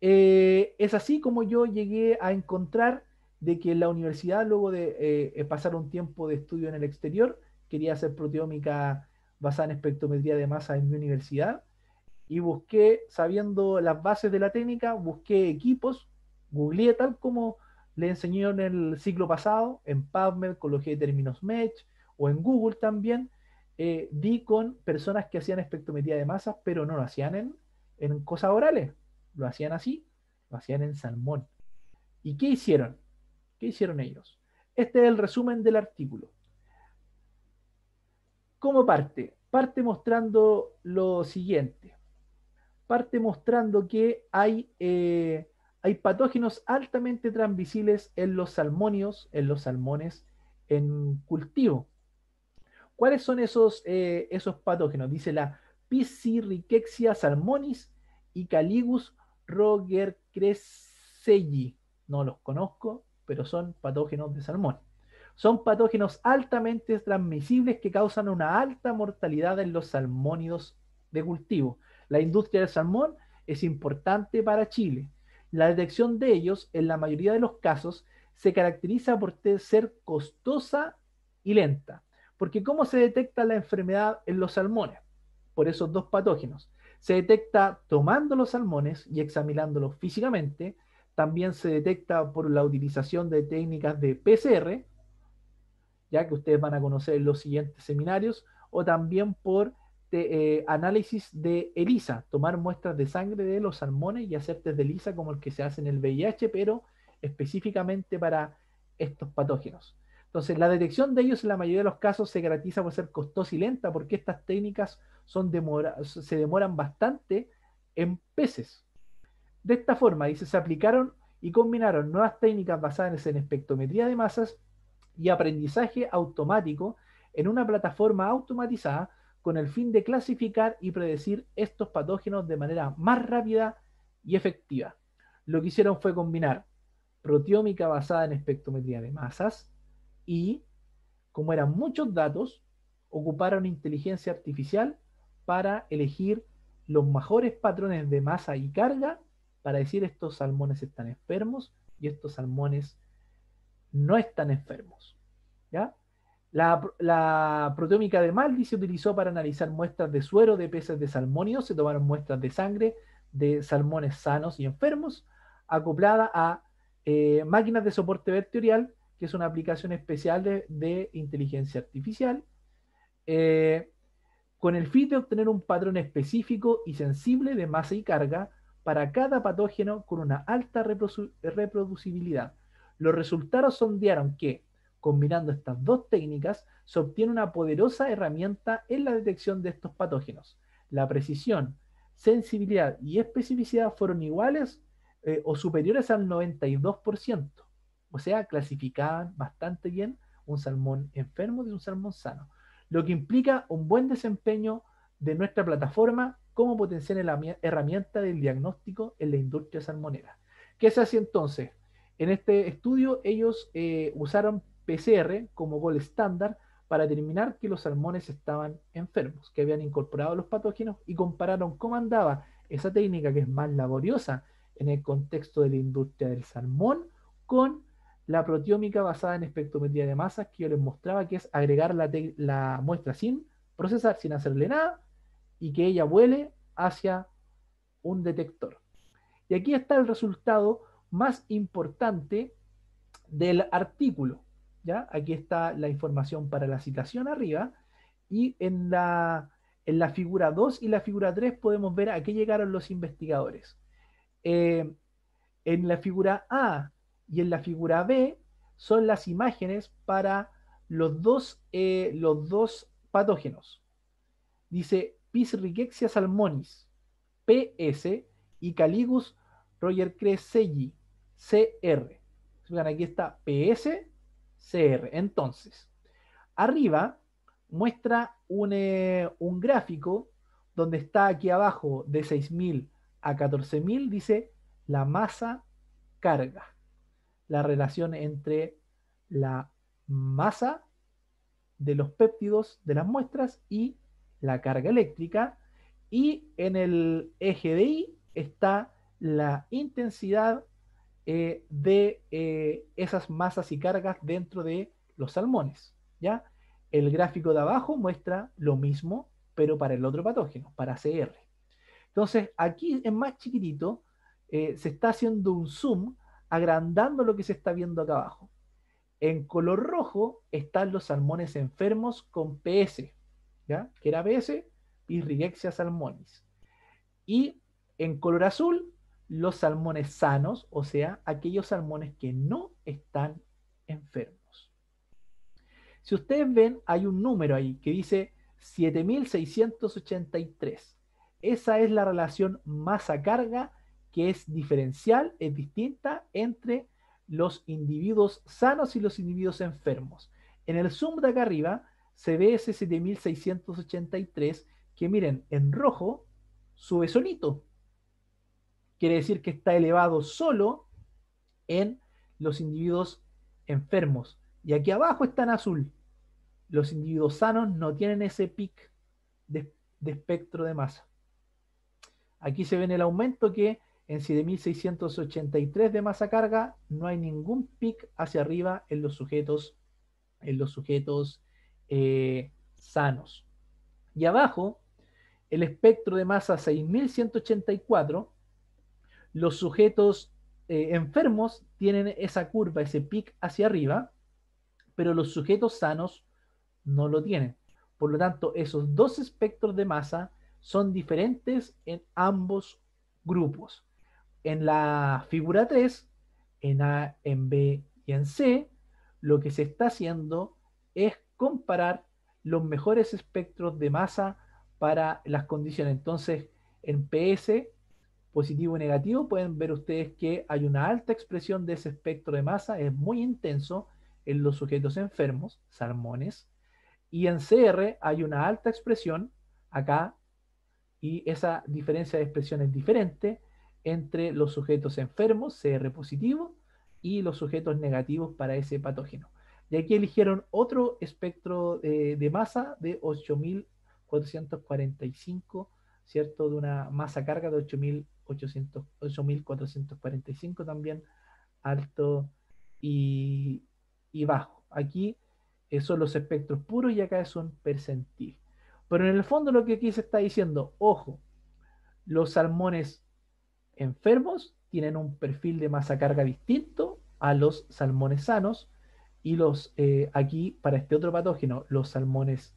Eh, es así como yo llegué a encontrar de que en la universidad, luego de eh, eh, pasar un tiempo de estudio en el exterior, quería hacer proteómica basada en espectrometría de masa en mi universidad y busqué, sabiendo las bases de la técnica, busqué equipos, googleé tal como le enseñé en el ciclo pasado, en PubMed, de términos Match, o en Google también, eh, di con personas que hacían espectrometría de masas, pero no lo hacían en, en cosas orales, lo hacían así, lo hacían en salmón. ¿Y qué hicieron? ¿Qué hicieron ellos? Este es el resumen del artículo. ¿Cómo parte? Parte mostrando lo siguiente. Parte mostrando que hay, eh, hay patógenos altamente transmisibles en los salmonios, en los salmones en cultivo. ¿Cuáles son esos, eh, esos patógenos? Dice la Piscirriquexia salmonis y Caligus rogercresei. No los conozco, pero son patógenos de salmón. Son patógenos altamente transmisibles que causan una alta mortalidad en los salmónidos de cultivo. La industria del salmón es importante para Chile. La detección de ellos, en la mayoría de los casos, se caracteriza por ser costosa y lenta. Porque ¿cómo se detecta la enfermedad en los salmones? Por esos dos patógenos. Se detecta tomando los salmones y examinándolos físicamente, también se detecta por la utilización de técnicas de PCR, ya que ustedes van a conocer en los siguientes seminarios, o también por eh, análisis de ELISA, tomar muestras de sangre de los salmones y hacer test de ELISA como el que se hace en el VIH, pero específicamente para estos patógenos. Entonces, la detección de ellos en la mayoría de los casos se garantiza por ser costosa y lenta, porque estas técnicas son se demoran bastante en peces. De esta forma, dice, se aplicaron y combinaron nuevas técnicas basadas en espectrometría de masas y aprendizaje automático en una plataforma automatizada con el fin de clasificar y predecir estos patógenos de manera más rápida y efectiva. Lo que hicieron fue combinar proteómica basada en espectrometría de masas y, como eran muchos datos, ocuparon inteligencia artificial para elegir los mejores patrones de masa y carga para decir estos salmones están enfermos y estos salmones no están enfermos. La, proteómica de Maldi se utilizó para analizar muestras de suero de peces de salmonio, se tomaron muestras de sangre de salmones sanos y enfermos, acoplada a eh, máquinas de soporte vectorial, que es una aplicación especial de, inteligencia artificial, eh, con el fin de obtener un patrón específico y sensible de masa y carga para cada patógeno con una alta reproducibilidad. Los resultados sondearon que, combinando estas dos técnicas, se obtiene una poderosa herramienta en la detección de estos patógenos. La precisión, sensibilidad y especificidad fueron iguales eh, o superiores al 92%. O sea, clasificaban bastante bien un salmón enfermo de un salmón sano, lo que implica un buen desempeño de nuestra plataforma cómo potenciar la herramienta del diagnóstico en la industria salmonera. ¿Qué se hacía entonces? En este estudio ellos eh, usaron PCR como gol estándar para determinar que los salmones estaban enfermos, que habían incorporado los patógenos y compararon cómo andaba esa técnica que es más laboriosa en el contexto de la industria del salmón con la proteómica basada en espectrometría de masas que yo les mostraba, que es agregar la muestra sin procesar, sin hacerle nada, y que ella vuele hacia un detector. Y aquí está el resultado más importante del artículo. ¿ya? Aquí está la información para la citación arriba y en la, en la figura 2 y la figura 3 podemos ver a qué llegaron los investigadores. Eh, en la figura A y en la figura B son las imágenes para los dos, eh, los dos patógenos. Dice, Pis Salmonis, PS, y Caligus Roger Creselli, CR. aquí está PS, CR. Entonces, arriba muestra un, eh, un gráfico donde está aquí abajo de 6.000 a 14.000, dice la masa carga. La relación entre la masa de los péptidos de las muestras y la carga eléctrica y en el eje de está la intensidad eh, de eh, esas masas y cargas dentro de los salmones. ¿ya? El gráfico de abajo muestra lo mismo, pero para el otro patógeno, para CR. Entonces, aquí en más chiquitito eh, se está haciendo un zoom agrandando lo que se está viendo acá abajo. En color rojo están los salmones enfermos con PS, que era BS y salmonis. Y en color azul, los salmones sanos, o sea, aquellos salmones que no están enfermos. Si ustedes ven, hay un número ahí que dice 7683. Esa es la relación masa-carga que es diferencial, es distinta entre los individuos sanos y los individuos enfermos. En el zoom de acá arriba se ve ese 7683 que miren, en rojo sube solito. Quiere decir que está elevado solo en los individuos enfermos. Y aquí abajo está en azul. Los individuos sanos no tienen ese pic de, espectro de masa. Aquí se ve en el aumento que en 7683 de masa carga no hay ningún pic hacia arriba en los sujetos en los sujetos eh, sanos. Y abajo, el espectro de masa 6184, los sujetos eh, enfermos tienen esa curva, ese pic hacia arriba, pero los sujetos sanos no lo tienen. Por lo tanto, esos dos espectros de masa son diferentes en ambos grupos. En la figura 3, en A, en B y en C, lo que se está haciendo es comparar los mejores espectros de masa para las condiciones. Entonces, en PS positivo y negativo, pueden ver ustedes que hay una alta expresión de ese espectro de masa, es muy intenso en los sujetos enfermos, salmones, y en CR hay una alta expresión acá, y esa diferencia de expresión es diferente entre los sujetos enfermos, CR positivo, y los sujetos negativos para ese patógeno. Y aquí eligieron otro espectro eh, de, masa de 8.445, ¿cierto? De una masa carga de 8.445 también, alto y, bajo. Aquí eh, son los espectros puros y acá es un percentil. Pero en el fondo lo que aquí se está diciendo, ojo, los salmones enfermos tienen un perfil de masa carga distinto a los salmones sanos y los, eh, aquí para este otro patógeno, los salmones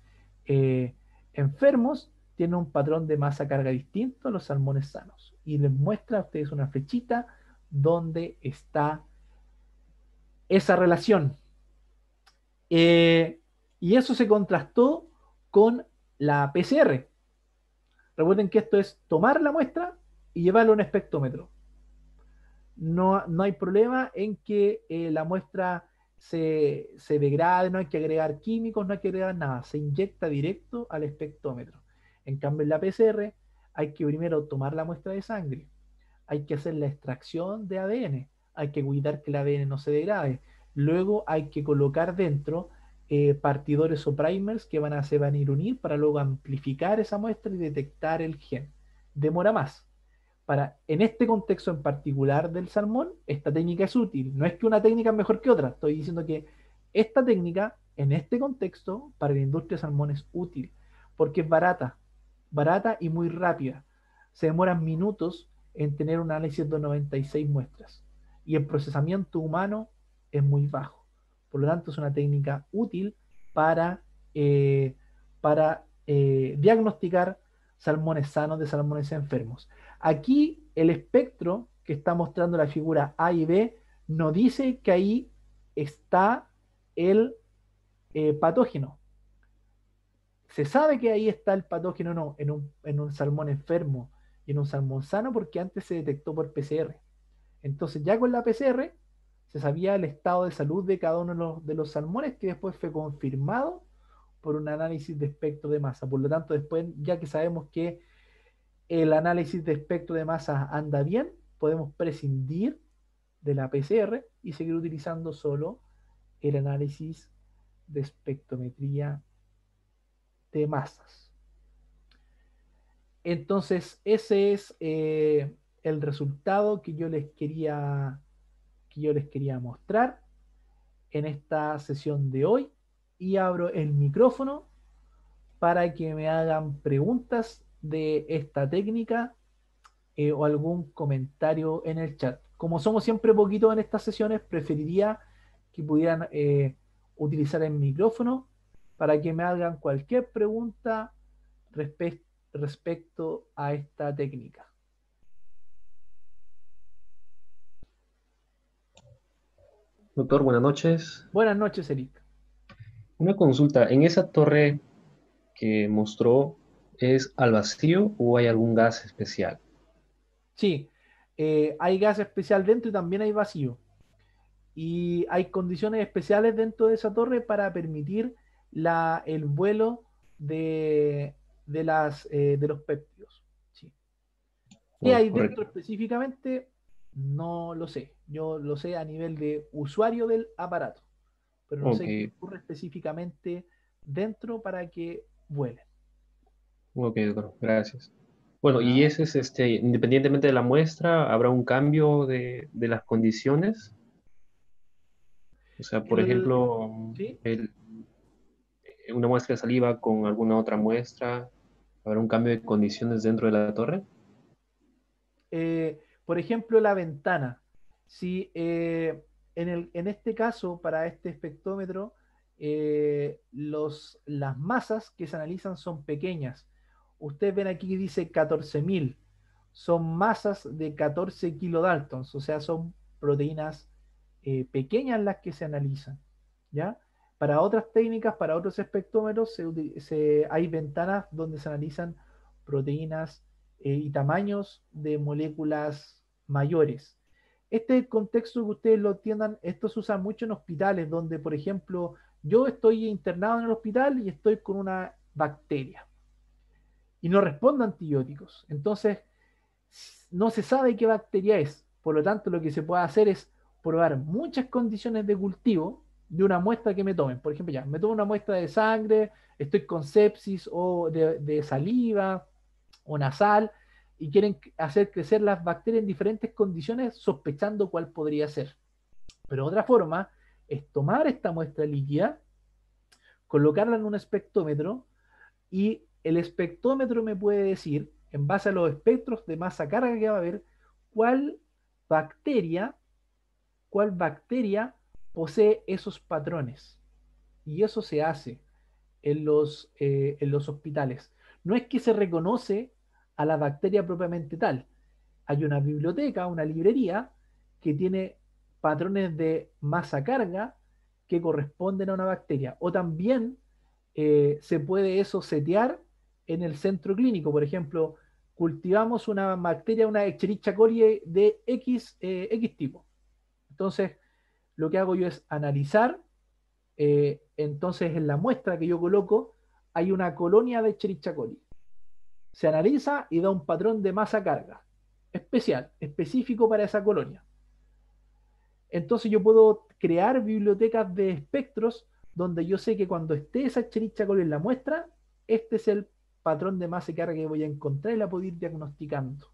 eh, enfermos tienen un patrón de masa carga distinto a los salmones sanos. Y les muestra a ustedes una flechita donde está esa relación. Eh, y eso se contrastó con la PCR. Recuerden que esto es tomar la muestra y llevarlo a un espectrómetro. No, no hay problema en que la muestra se, degrade, no hay que agregar químicos, no hay que agregar nada, se inyecta directo al espectrómetro. En cambio, en la PCR hay que primero tomar la muestra de sangre, hay que hacer la extracción de ADN, hay que cuidar que el ADN no se degrade. Luego hay que colocar dentro eh, partidores o primers que van a, se van a ir unir para luego amplificar esa muestra y detectar el gen. Demora más en este contexto en particular del salmón, esta técnica es útil. No es que una técnica es mejor que otra, estoy diciendo que esta técnica, en este contexto, para la industria de salmón es útil, porque es barata, barata y muy rápida. Se demoran minutos en tener un análisis de 96 muestras y el procesamiento humano es muy bajo. Por lo tanto, es una técnica útil para, eh, para eh, diagnosticar salmones sanos de salmones enfermos. Aquí el espectro que está mostrando la figura A y B nos dice que ahí está el eh, patógeno. Se sabe que ahí está el patógeno no, en, un, salmón enfermo y en un salmón sano porque antes se detectó por PCR. Entonces ya con la PCR se sabía el estado de salud de cada uno de los salmones que después fue confirmado por un análisis de espectro de masa. Por lo tanto, después, ya que sabemos que el análisis de espectro de masa anda bien, podemos prescindir de la PCR y seguir utilizando solo el análisis de espectrometría de masas. Entonces, ese es eh, el resultado que yo les quería que yo les quería mostrar en esta sesión de hoy y abro el micrófono para que me hagan preguntas de esta técnica eh, o algún comentario en el chat. Como somos siempre poquitos en estas sesiones, preferiría que pudieran eh, utilizar el micrófono para que me hagan cualquier pregunta respecto a esta técnica. Doctor, buenas noches. Buenas noches, Eric. Una consulta, ¿en esa torre que mostró es al vacío o hay algún gas especial? Sí, eh, hay gas especial dentro y también hay vacío. Y hay condiciones especiales dentro de esa torre para permitir el vuelo de, las, eh, de los péptidos. Sí. ¿Qué ah, hay dentro específicamente? No lo sé. Yo lo sé a nivel de usuario del aparato pero no sé qué ocurre específicamente dentro para que vuele. Ok, doctor, gracias. Bueno, y ese es, este, independientemente de la muestra, ¿habrá un cambio de, las condiciones? O sea, por ejemplo, eh, una muestra de saliva con alguna otra muestra, ¿habrá un cambio de condiciones dentro de la torre? Eh, por ejemplo, la ventana. Si eh, en, este caso, para este espectrómetro, eh, las masas que se analizan son pequeñas. Ustedes ven aquí que dice 14.000. Son masas de 14 kilodaltons, o sea, son proteínas eh, pequeñas las que se analizan. Para otras técnicas, para otros espectrómetros, hay ventanas donde se analizan proteínas eh, y tamaños de moléculas mayores. Este contexto que ustedes lo entiendan, esto se usa mucho en hospitales, donde, por ejemplo, yo estoy internado en el hospital y estoy con una bacteria y no respondo a antibióticos. Entonces, no se sabe qué bacteria es. Por lo tanto, lo que se puede hacer es probar muchas condiciones de cultivo de una muestra que me tomen. Por ejemplo, ya, me tomo una muestra de sangre, estoy con sepsis o de, de saliva o nasal y quieren hacer crecer las bacterias en diferentes condiciones sospechando cuál podría ser. Pero otra forma es tomar esta muestra líquida, colocarla en un espectrómetro y el espectrómetro me puede decir, en base a los espectros de masa carga que va a haber, cuál bacteria, cuál bacteria posee esos patrones. Y eso se hace en los, eh, en los hospitales. No es que se reconoce a la bacteria propiamente tal. Hay una biblioteca, una librería, que tiene patrones de masa carga que corresponden a una bacteria. O también eh, se puede eso setear en el centro clínico. Por ejemplo, cultivamos una bacteria, una Escherichia coli de X, eh, X tipo. Entonces, lo que hago yo es analizar. Eh, entonces, en la muestra que yo coloco, hay una colonia de Escherichia coli se analiza y da un patrón de masa carga especial, específico para esa colonia. Entonces yo puedo crear bibliotecas de espectros donde yo sé que cuando esté esa chericha colonia en la muestra, este es el patrón de masa carga que voy a encontrar y la puedo ir diagnosticando.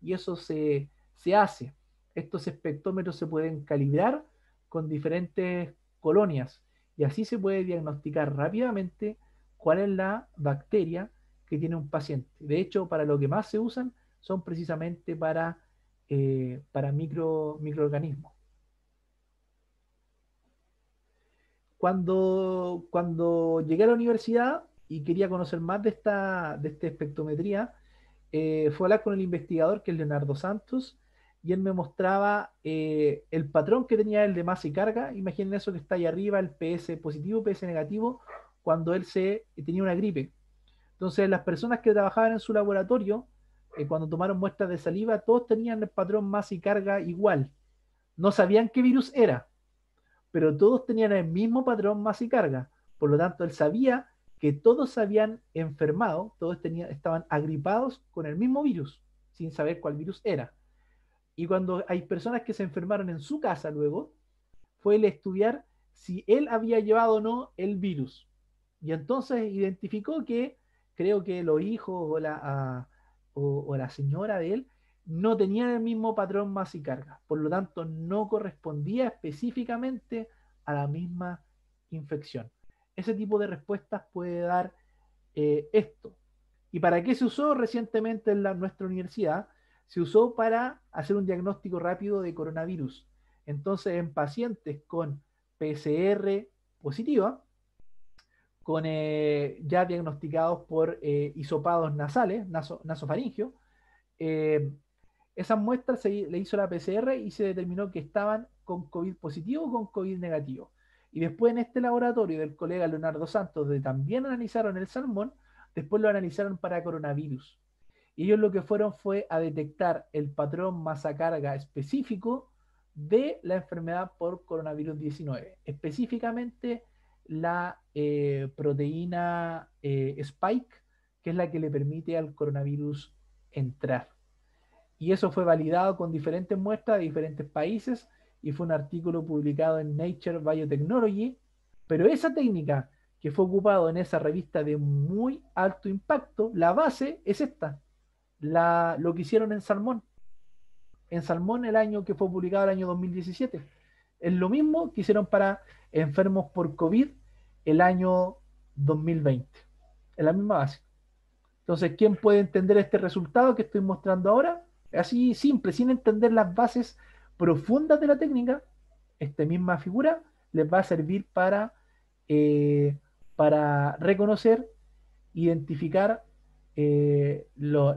Y eso se, se hace. Estos espectrómetros se pueden calibrar con diferentes colonias y así se puede diagnosticar rápidamente cuál es la bacteria que tiene un paciente. De hecho, para lo que más se usan son precisamente para, eh, para microorganismos. Cuando, cuando llegué a la universidad y quería conocer más de esta, esta espectrometría, eh, fue a hablar con el investigador, que es Leonardo Santos, y él me mostraba eh, el patrón que tenía el de masa y carga. Imaginen eso que está ahí arriba, el PS positivo, PS negativo, cuando él se, tenía una gripe. Entonces, las personas que trabajaban en su laboratorio, eh, cuando tomaron muestras de saliva, todos tenían el patrón más y carga igual. No sabían qué virus era, pero todos tenían el mismo patrón más y carga. Por lo tanto, él sabía que todos habían enfermado, todos tenían, estaban agripados con el mismo virus, sin saber cuál virus era. Y cuando hay personas que se enfermaron en su casa luego, fue el estudiar si él había llevado o no el virus. Y entonces identificó que creo que los hijos o la, o, la señora de él no tenían el mismo patrón más y carga, por lo tanto no correspondía específicamente a la misma infección. Ese tipo de respuestas puede dar eh, esto. ¿Y para qué se usó recientemente en la, nuestra universidad? Se usó para hacer un diagnóstico rápido de coronavirus. Entonces, en pacientes con PCR positiva, con, eh, ya diagnosticados por eh, hisopados nasales, naso, eh, esas muestras se le hizo la PCR y se determinó que estaban con COVID positivo o con COVID negativo. Y después en este laboratorio del colega Leonardo Santos, donde también analizaron el salmón, después lo analizaron para coronavirus. Y ellos lo que fueron fue a detectar el patrón masa carga específico de la enfermedad por coronavirus 19, específicamente la eh, proteína eh, Spike, que es la que le permite al coronavirus entrar. Y eso fue validado con diferentes muestras de diferentes países y fue un artículo publicado en Nature Biotechnology, pero esa técnica que fue ocupado en esa revista de muy alto impacto, la base es esta, la, lo que hicieron en Salmón. En Salmón el año que fue publicado el año 2017. Es lo mismo que hicieron para enfermos por COVID el año 2020. Es la misma base. Entonces, ¿quién puede entender este resultado que estoy mostrando ahora? Así simple, sin entender las bases profundas de la técnica, esta misma figura les va a servir para, eh, para reconocer, identificar eh, lo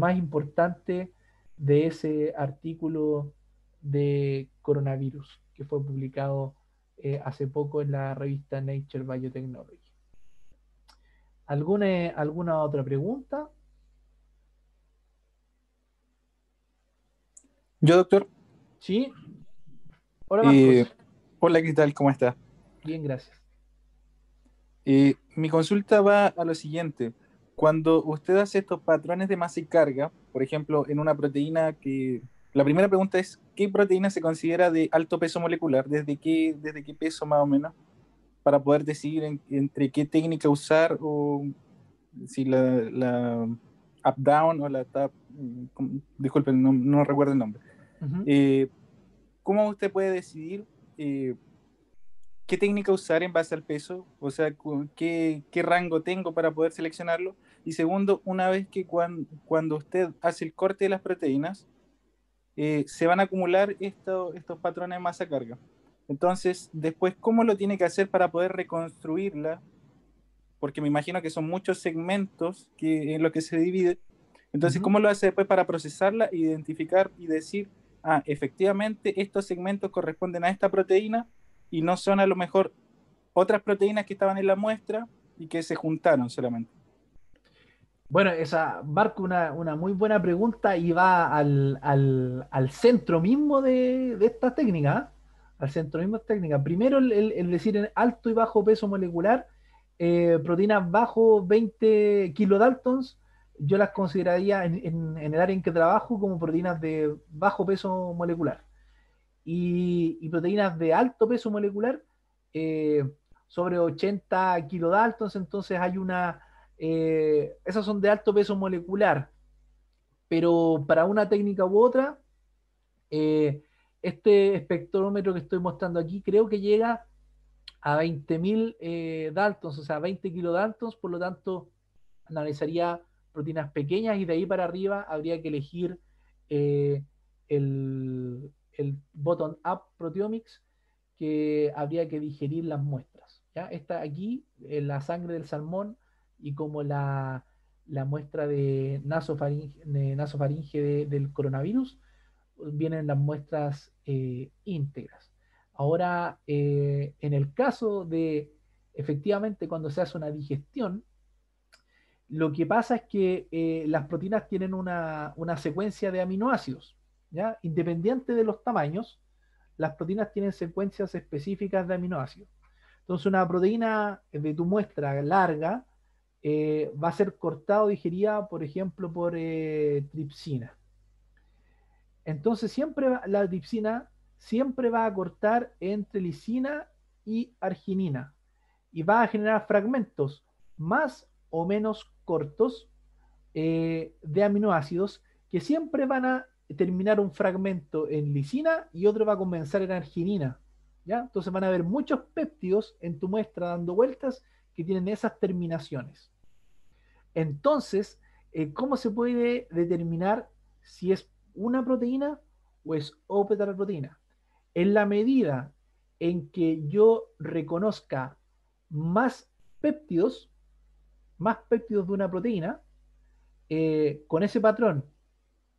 más importante de ese artículo de coronavirus que fue publicado eh, hace poco en la revista Nature Biotechnology. ¿Alguna, alguna otra pregunta? Yo, doctor. Sí. Hola, eh, hola, ¿qué tal? ¿Cómo está? Bien, gracias. Eh, mi consulta va a lo siguiente. Cuando usted hace estos patrones de masa y carga, por ejemplo, en una proteína que la primera pregunta es, ¿qué proteína se considera de alto peso molecular? ¿Desde qué, desde qué peso más o menos? Para poder decidir entre qué técnica usar o si la, la up-down o la tap, mm, disculpen, no, recuerdo el nombre. Eh, ¿Cómo usted puede decidir eh, qué técnica usar en base al peso? O sea, qué, qué rango tengo para poder seleccionarlo? Y segundo, una vez que cuando usted hace el corte de las proteínas, eh, se van a acumular estos patrones de masa carga. Entonces, después, ¿cómo lo tiene que hacer para poder reconstruirla? Porque me imagino que son muchos segmentos que, en los que se divide. Entonces, ¿cómo lo hace después para procesarla, identificar y decir, ah, efectivamente, estos segmentos corresponden a esta proteína y no son a lo mejor otras proteínas que estaban en la muestra y que se juntaron solamente? Bueno, esa marca una, una, muy buena pregunta y va al, ¿eh? centro mismo de, estas técnicas técnica, al centro mismo de técnica. Primero, el, decir en alto y bajo peso molecular, eh, proteínas bajo 20 kilodaltons, yo las consideraría en, el área en que trabajo como proteínas de bajo peso molecular. Y, proteínas de alto peso molecular, eh, sobre 80 kilodaltons, entonces hay una eh, esas son de alto peso molecular, pero para una técnica u otra, eh, este espectrómetro que estoy mostrando aquí creo que llega a 20.000 eh, daltons, o sea, 20 kilodaltons, por lo tanto, analizaría proteínas pequeñas y de ahí para arriba habría que elegir el, el bottom-up proteomics que habría que digerir las muestras. ¿ya? Esta aquí, en la sangre del salmón, y como la, muestra de nasofaringe, nasofaringe del coronavirus, vienen las muestras eh, íntegras. Ahora, eh, en el caso de, efectivamente, cuando se hace una digestión, lo que pasa es que eh, las proteínas tienen una, secuencia de aminoácidos, ¿ya? Independiente de los tamaños, las proteínas tienen secuencias específicas de aminoácidos. Entonces, una proteína de tu muestra larga eh, va a ser cortado, digerida, por ejemplo, por eh, tripsina. Entonces, siempre la tripsina siempre va a cortar entre lisina y arginina y va a generar fragmentos más o menos cortos eh, de aminoácidos que siempre van a terminar un fragmento en lisina y otro va a comenzar en arginina. ¿ya? Entonces van a haber muchos péptidos en tu muestra dando vueltas que tienen esas terminaciones. Entonces, eh, ¿cómo se puede determinar si es una proteína o es otra proteína? En la medida en que yo reconozca más péptidos, más péptidos de una proteína, eh, con ese patrón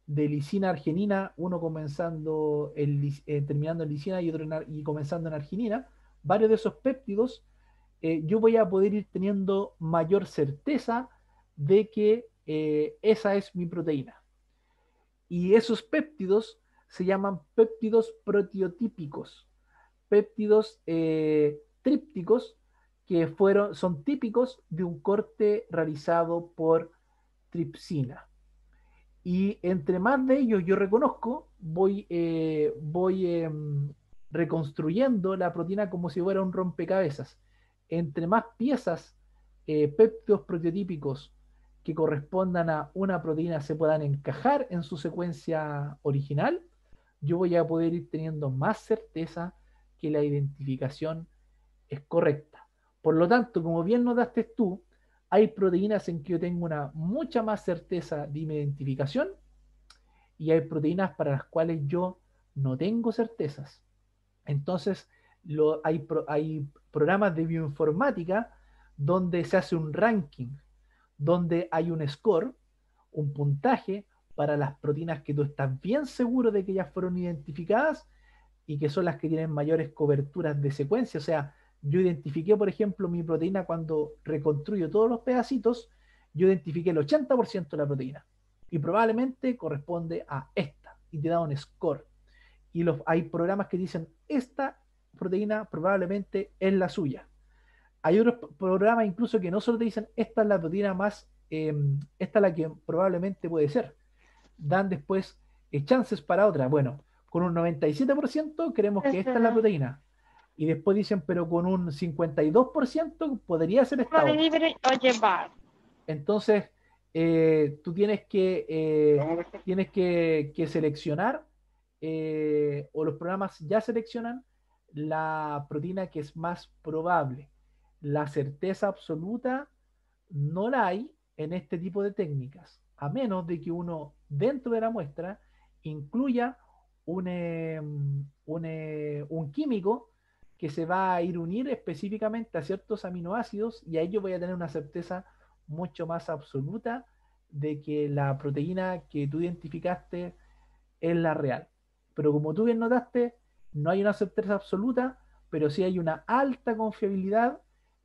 de lisina arginina, uno comenzando eh, terminando en lisina y otro y comenzando en arginina, varios de esos péptidos, yo voy a poder ir teniendo mayor certeza de que eh, esa es mi proteína. Y esos péptidos se llaman péptidos proteotípicos, péptidos eh, trípticos que fueron, son típicos de un corte realizado por tripsina. Y entre más de ellos yo reconozco, voy, eh, voy em, reconstruyendo la proteína como si fuera un rompecabezas. Entre más piezas, péptidos proteotípicos que correspondan a una proteína se puedan encajar en su secuencia original, yo voy a poder ir teniendo más certeza que la identificación es correcta. Por lo tanto, como bien notaste tú, hay proteínas en que yo tengo una mucha más certeza de identificación y hay proteínas para las cuales yo no tengo certezas. Entonces, hay, hay programas de bioinformática donde se hace un ranking donde hay un score, un puntaje para las proteínas que tú estás bien seguro de que ya fueron identificadas y que son las que tienen mayores coberturas de secuencia. O sea, yo identifiqué, por ejemplo, mi proteína cuando reconstruyo todos los pedacitos, yo identifiqué el 80% de la proteína y probablemente corresponde a esta y te da un score. Y los, hay programas que dicen, esta proteína probablemente es la suya. Hay otros programas incluso que no solo te dicen esta es la proteína más, em, esta es la que probablemente puede ser. Dan después eh, chances para otra. Bueno, con un 97% creemos que esta es la proteína. Y después dicen, pero con un 52% podría ser esta. Entonces, eh, tú tienes que, eh, tienes que, seleccionar, o los programas ya seleccionan la proteína que es más probable la certeza absoluta no la hay en este tipo de técnicas, a menos de que uno dentro de la muestra incluya un, em, eh, un, químico que se va a ir unir específicamente a ciertos aminoácidos y a ello voy a tener una certeza mucho más absoluta de que la proteína que tú identificaste es la real. Pero como tú bien notaste, no hay una certeza absoluta, pero sí hay una alta confiabilidad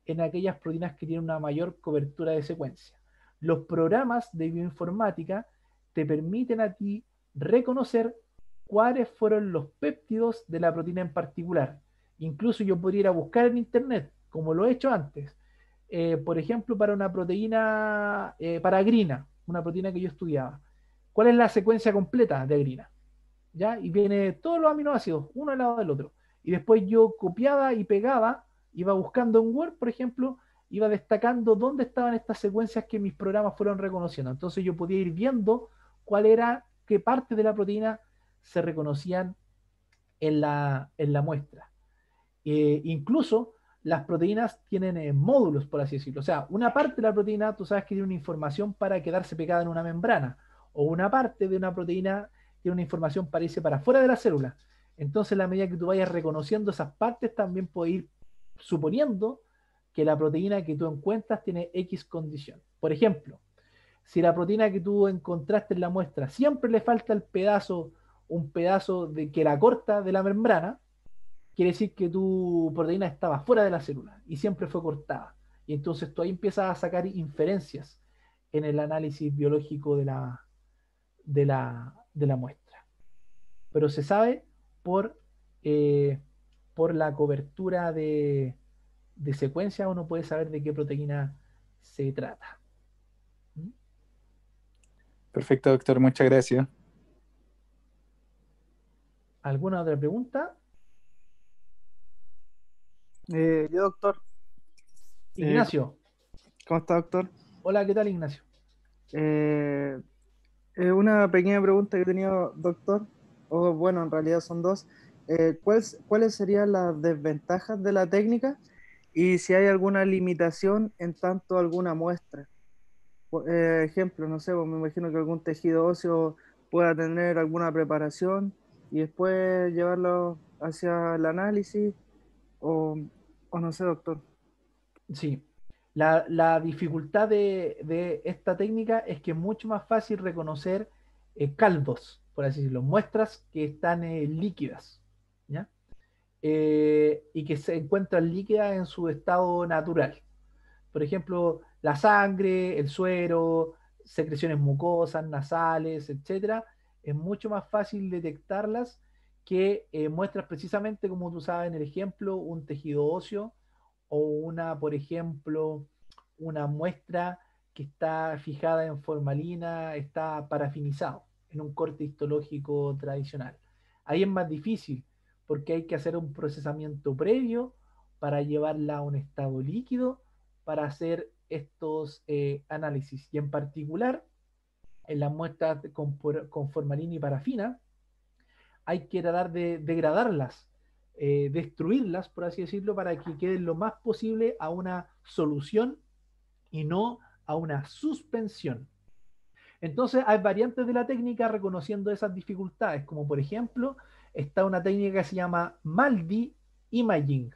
en aquellas proteínas que tienen una mayor cobertura de secuencia. Los programas de bioinformática te permiten a ti reconocer cuáles fueron los péptidos de la proteína en particular. Incluso yo podría ir a buscar en internet, como lo he hecho antes, eh, por ejemplo, para una proteína, eh, para grina, una proteína que yo estudiaba. ¿Cuál es la secuencia completa de grina? ¿Ya? Y viene todos los aminoácidos, uno al lado del otro. Y después yo copiaba y pegaba Iba buscando en Word, por ejemplo, iba destacando dónde estaban estas secuencias que mis programas fueron reconociendo. Entonces yo podía ir viendo cuál era, qué parte de la proteína se reconocían en la, en la muestra. Eh, incluso las proteínas tienen eh, módulos, por así decirlo. O sea, una parte de la proteína, tú sabes que tiene una información para quedarse pegada en una membrana, o una parte de una proteína tiene una información para irse para fuera de la célula. Entonces, a medida que tú vayas reconociendo esas partes, también puedes ir suponiendo que la proteína que tú encuentras tiene X condición. Por ejemplo, si la proteína que tú encontraste en la muestra siempre le falta el pedazo, un pedazo de que la corta de la membrana, quiere decir que tu proteína estaba fuera de la célula y siempre fue cortada. Y entonces tú ahí empiezas a sacar inferencias en el análisis biológico de la, de la, muestra. Pero se sabe por eh, por la cobertura de, secuencia uno puede saber de qué proteína se trata. ¿Mm? Perfecto, doctor. Muchas gracias. ¿Alguna otra pregunta? Eh, yo, doctor. Eh, Ignacio. ¿Cómo está, doctor? Hola, ¿qué tal, Ignacio? Eh, eh, una pequeña pregunta que he tenido, doctor. O bueno, en realidad son dos. Eh, ¿cuáles, serían las desventajas de la técnica y si hay alguna limitación en tanto alguna muestra. Eh, ejemplo, no sé, pues, me imagino que algún tejido óseo pueda tener alguna preparación y después llevarlo hacia el análisis o, no sé, doctor. Sí, la, dificultad de, esta técnica es que es mucho más fácil reconocer eh, calvos, por así decirlo, muestras que están líquidas. Eh, y que se encuentran líquidas en su estado natural. Por ejemplo, la sangre, el suero, secreciones mucosas, nasales, etcétera, es mucho más fácil detectarlas que eh, muestras precisamente, como tú sabes en el ejemplo, un tejido óseo o una, por ejemplo, una muestra que está fijada en formalina, está parafinizado en un corte histológico tradicional. Ahí es más difícil, porque hay que hacer un procesamiento previo para llevarla a un estado líquido, para hacer estos eh, análisis. Y en particular, en las muestras con, formalina y parafina, hay que tratar de degradarlas, eh, destruirlas, por así decirlo, para que queden lo más posible a una solución y no a una suspensión. Entonces hay variantes de la técnica reconociendo esas dificultades, como por ejemplo está una técnica que se llama Maldi Imaging.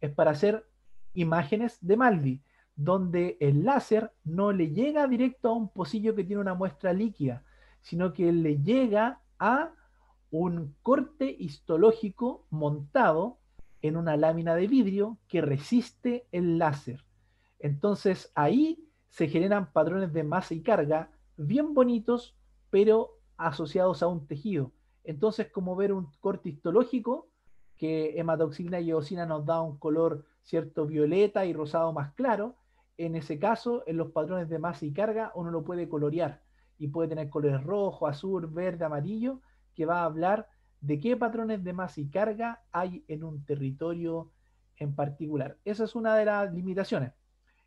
Es para hacer imágenes de Maldi, donde el láser no le llega directo a un pocillo que tiene una muestra líquida, sino que le llega a un corte histológico montado en una lámina de vidrio que resiste el láser. Entonces ahí se generan patrones de masa y carga bien bonitos, pero asociados a un tejido. Entonces, como ver un corte histológico, que hematoxina y eosina nos da un color cierto violeta y rosado más claro, en ese caso, en los patrones de masa y carga, uno lo puede colorear y puede tener colores rojo, azul, verde, amarillo, que va a hablar de qué patrones de masa y carga hay en un territorio en particular. Esa es una de las limitaciones.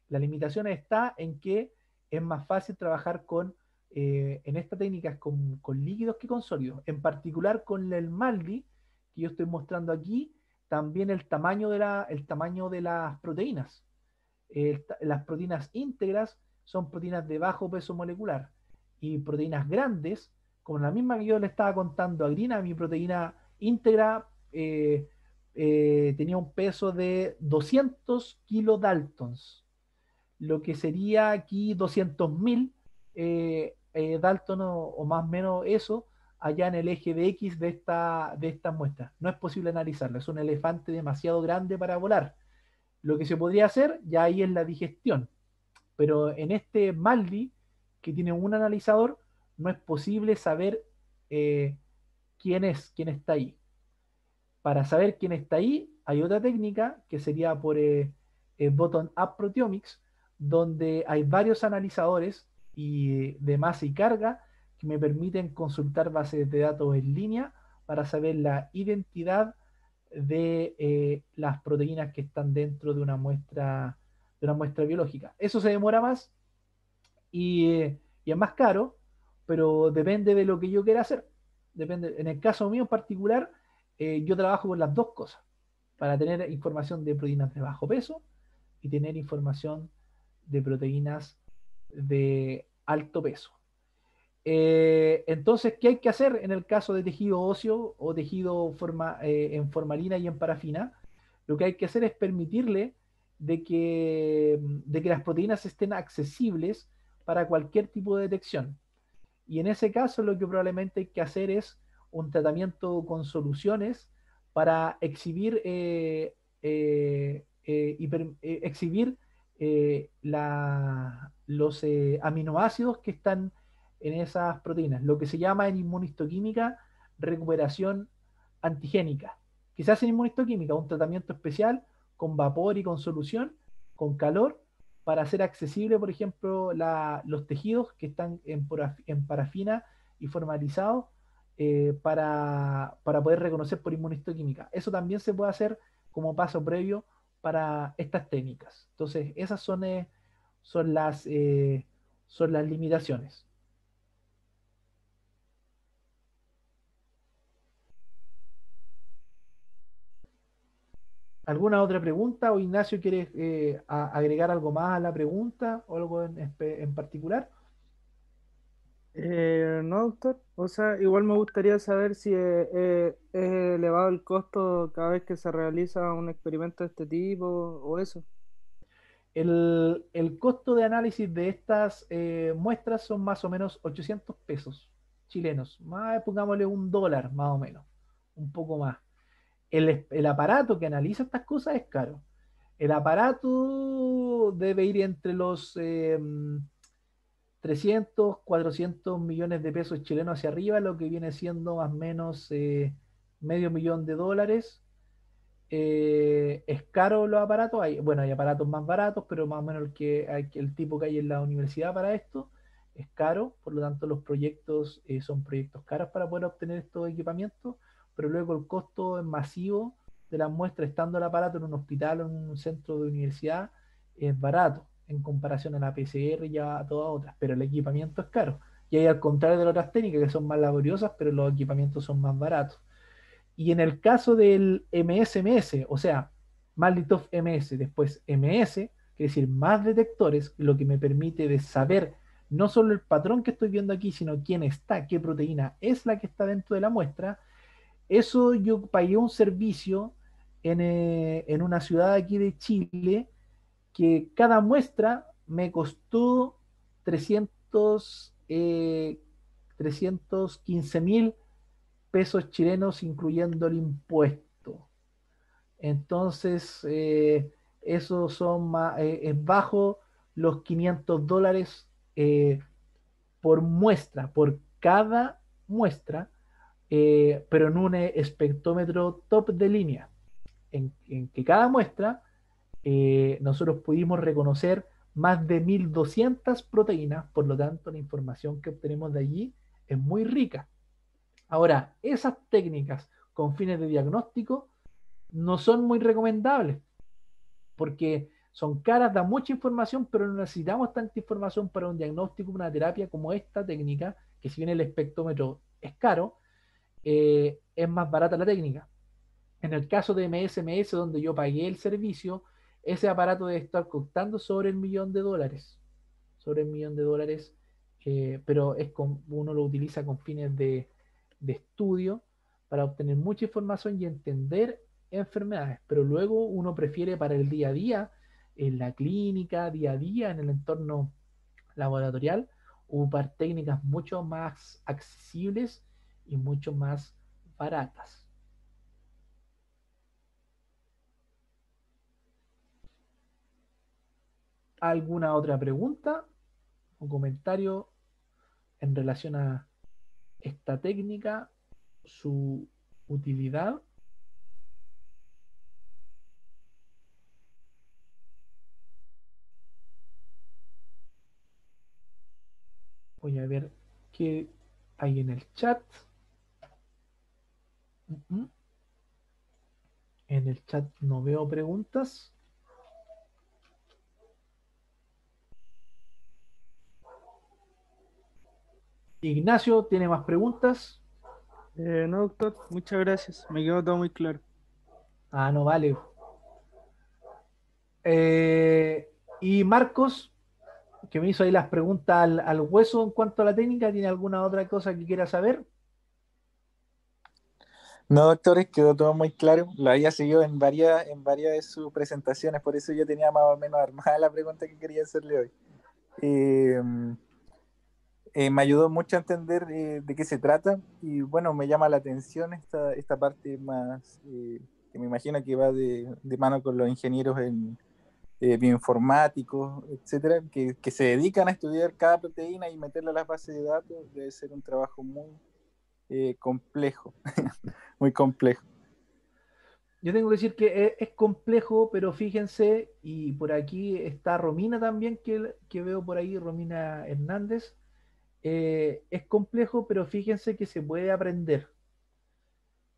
La limitación está en que es más fácil trabajar con eh, en esta técnica con, con, líquidos que con sólidos, en particular con el MALDI, que yo estoy mostrando aquí, también el tamaño de, el tamaño de las proteínas. las proteínas íntegras son proteínas de bajo peso molecular y proteínas grandes, como la misma que yo le estaba contando a Grina, mi proteína íntegra eh, eh, tenía un peso de 200 kilodaltons, lo que sería aquí 200.000 eh, eh, Dalton o, más o menos eso allá en el eje de X de esta, de muestra. No es posible analizarlo, es un elefante demasiado grande para volar. Lo que se podría hacer ya ahí es la digestión, pero en este MALDI, que tiene un analizador, no es posible saber eh, quién es, quién está ahí. Para saber quién está ahí, hay otra técnica que sería por eh, eh Bottom Up Proteomics, donde hay varios analizadores y de masa y carga que me permiten consultar bases de datos en línea para saber la identidad de eh, las proteínas que están dentro de una muestra de una muestra biológica. Eso se demora más y, es más caro, pero depende de lo que yo quiera hacer. Depende. En el caso mío en particular, eh, yo trabajo con las dos cosas, para tener información de proteínas de bajo peso y tener información de proteínas de alto peso. Eh, entonces, ¿qué hay que hacer en el caso de tejido óseo o tejido eh, en formalina y en parafina? Lo que hay que hacer es permitirle de que, de que las proteínas estén accesibles para cualquier tipo de detección. Y en ese caso lo que probablemente hay que hacer es un tratamiento con soluciones para exhibir, eh, exhibir la, los eh, aminoácidos que están en esas proteínas, lo que se llama en inmunistoquímica recuperación antigénica, Quizás en inmunistoquímica, un tratamiento especial con vapor y con solución, con calor, para hacer accesible, por ejemplo, los tejidos que están en, parafina y formalizados eh, para, poder reconocer por inmunistoquímica. Eso también se puede hacer como paso previo para estas técnicas. Entonces, esas son... Eh, son las, eh, son las limitaciones. ¿Alguna otra pregunta? ¿O Ignacio quiere eh, agregar algo más a la pregunta o algo en, particular? Eh, no, doctor. O sea, igual me gustaría saber si es elevado el costo cada vez que se realiza un experimento de este tipo o eso. El, costo de análisis de estas eh, muestras son más o menos 800 pesos chilenos, más pongámosle un dólar más o menos, un poco más. El, aparato que analiza estas cosas es caro. El aparato debe ir entre los 300, eh, 400 millones de pesos chilenos hacia arriba, lo que viene siendo más o menos eh, medio millón de dólares, eh, es caro los aparatos. bueno, hay aparatos más baratos, pero más o menos el, que, el tipo que hay en la universidad para esto es caro, por lo tanto los proyectos eh, son proyectos caros para poder obtener estos equipamientos, pero luego el costo es masivo de la muestra estando el aparato en un hospital o en un centro de universidad es barato en comparación a la PCR y a todas otras, pero el equipamiento es caro. Y ahí al contrario de las otras técnicas que son más laboriosas, pero los equipamientos son más baratos. Y en el caso del MSMS, o sea, Maldito MS, después MS, quiere decir más detectores, lo que me permite de saber no solo el patrón que estoy viendo aquí, sino quién está, qué proteína es la que está dentro de la muestra. Eso yo pagué un servicio en, eh, una ciudad aquí de Chile que cada muestra me costó 300, 315 eh, mil pesos chilenos, incluyendo el impuesto. Entonces, esos eh, eso son más, eh, bajo los 500 dólares eh, por muestra, por cada muestra, pero en un espectrómetro top de línea, en, en que cada muestra nosotros pudimos reconocer más de 1200 proteínas, por lo tanto la información que obtenemos de allí es muy rica. Ahora, esas técnicas con fines de diagnóstico no son muy recomendables porque son caras, dan mucha información, pero no necesitamos tanta información para un diagnóstico, una terapia como esta técnica, que si bien el espectrómetro es caro, eh, es más barata la técnica. En el caso de MSMS, donde yo pagué el servicio, ese aparato debe estar costando sobre el millón de dólares. Sobre el millón de dólares, eh, pero es uno lo utiliza con fines de, de estudio para obtener mucha información y entender enfermedades, pero luego uno prefiere para el día a día, en la clínica, día a día, en el entorno laboratorial, ocupar técnicas mucho más accesibles y mucho más baratas. ¿Alguna otra pregunta o comentario en relación a esta técnica, su utilidad Voy a ver qué hay en el chat. Mm, mm. En el chat no veo preguntas. Ignacio, ¿tiene más preguntas? Eh, no, doctor, muchas gracias. Me quedó todo muy claro. Ah, no, vale. Eh, y Marcos, que me hizo ahí las preguntas al, hueso en cuanto a la técnica, ¿tiene alguna otra cosa que quiera saber? No, doctor, quedó todo muy claro. Lo había seguido en varias, en varias de sus presentaciones, por eso yo tenía más o menos armada la pregunta que quería hacerle hoy. Eh, eh, me ayudó mucho a entender eh, de qué se trata y bueno, me llama la atención esta, esta parte más eh, que me imagino que va de, mano con los ingenieros en bioinformáticos, etcétera, que, se dedican a estudiar cada proteína y meterla a las bases de datos, debe ser un trabajo muy complejo, muy complejo. Yo tengo que decir que es, complejo, pero fíjense, y por aquí está Romina también, que, que veo por ahí, Romina Hernández, eh, es complejo, pero fíjense que se puede aprender.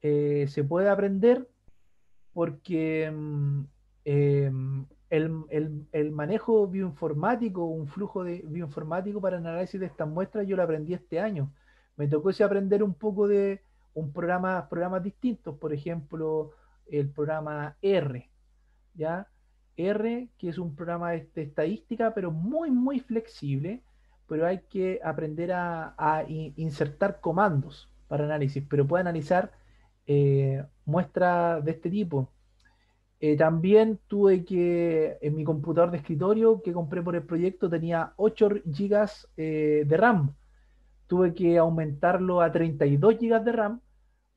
Eh, se puede aprender porque mm, em, el, manejo bioinformático, un flujo de bioinformático para el análisis de estas muestras, yo lo aprendí este año. Me tocó aprender un poco de un programa, programas distintos, por ejemplo, el programa R, ¿ya? R, que es un programa de estadística, pero muy, muy flexible, pero hay que aprender a, insertar comandos para análisis, pero puede analizar eh, muestras de este tipo. Eh, también tuve que, en mi computador de escritorio que compré por el proyecto, tenía 8 GB eh, de RAM. Tuve que aumentarlo a 32 GB de RAM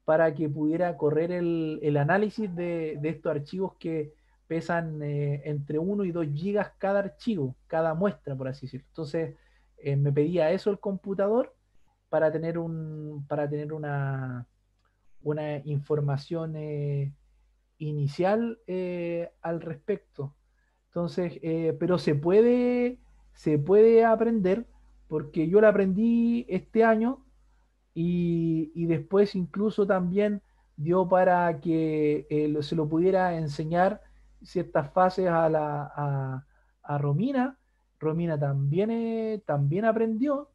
para que pudiera correr el, análisis de, estos archivos que pesan entre 1 y 2 GB cada archivo, cada muestra, por así decirlo. Entonces, eh, me pedía eso el computador para tener, un, para tener una, una información eh, inicial eh, al respecto. Entonces, pero se puede, se puede aprender porque yo la aprendí este año y, después incluso también dio para que se lo pudiera enseñar ciertas fases a, la, a Romina Romina también, eh, también aprendió.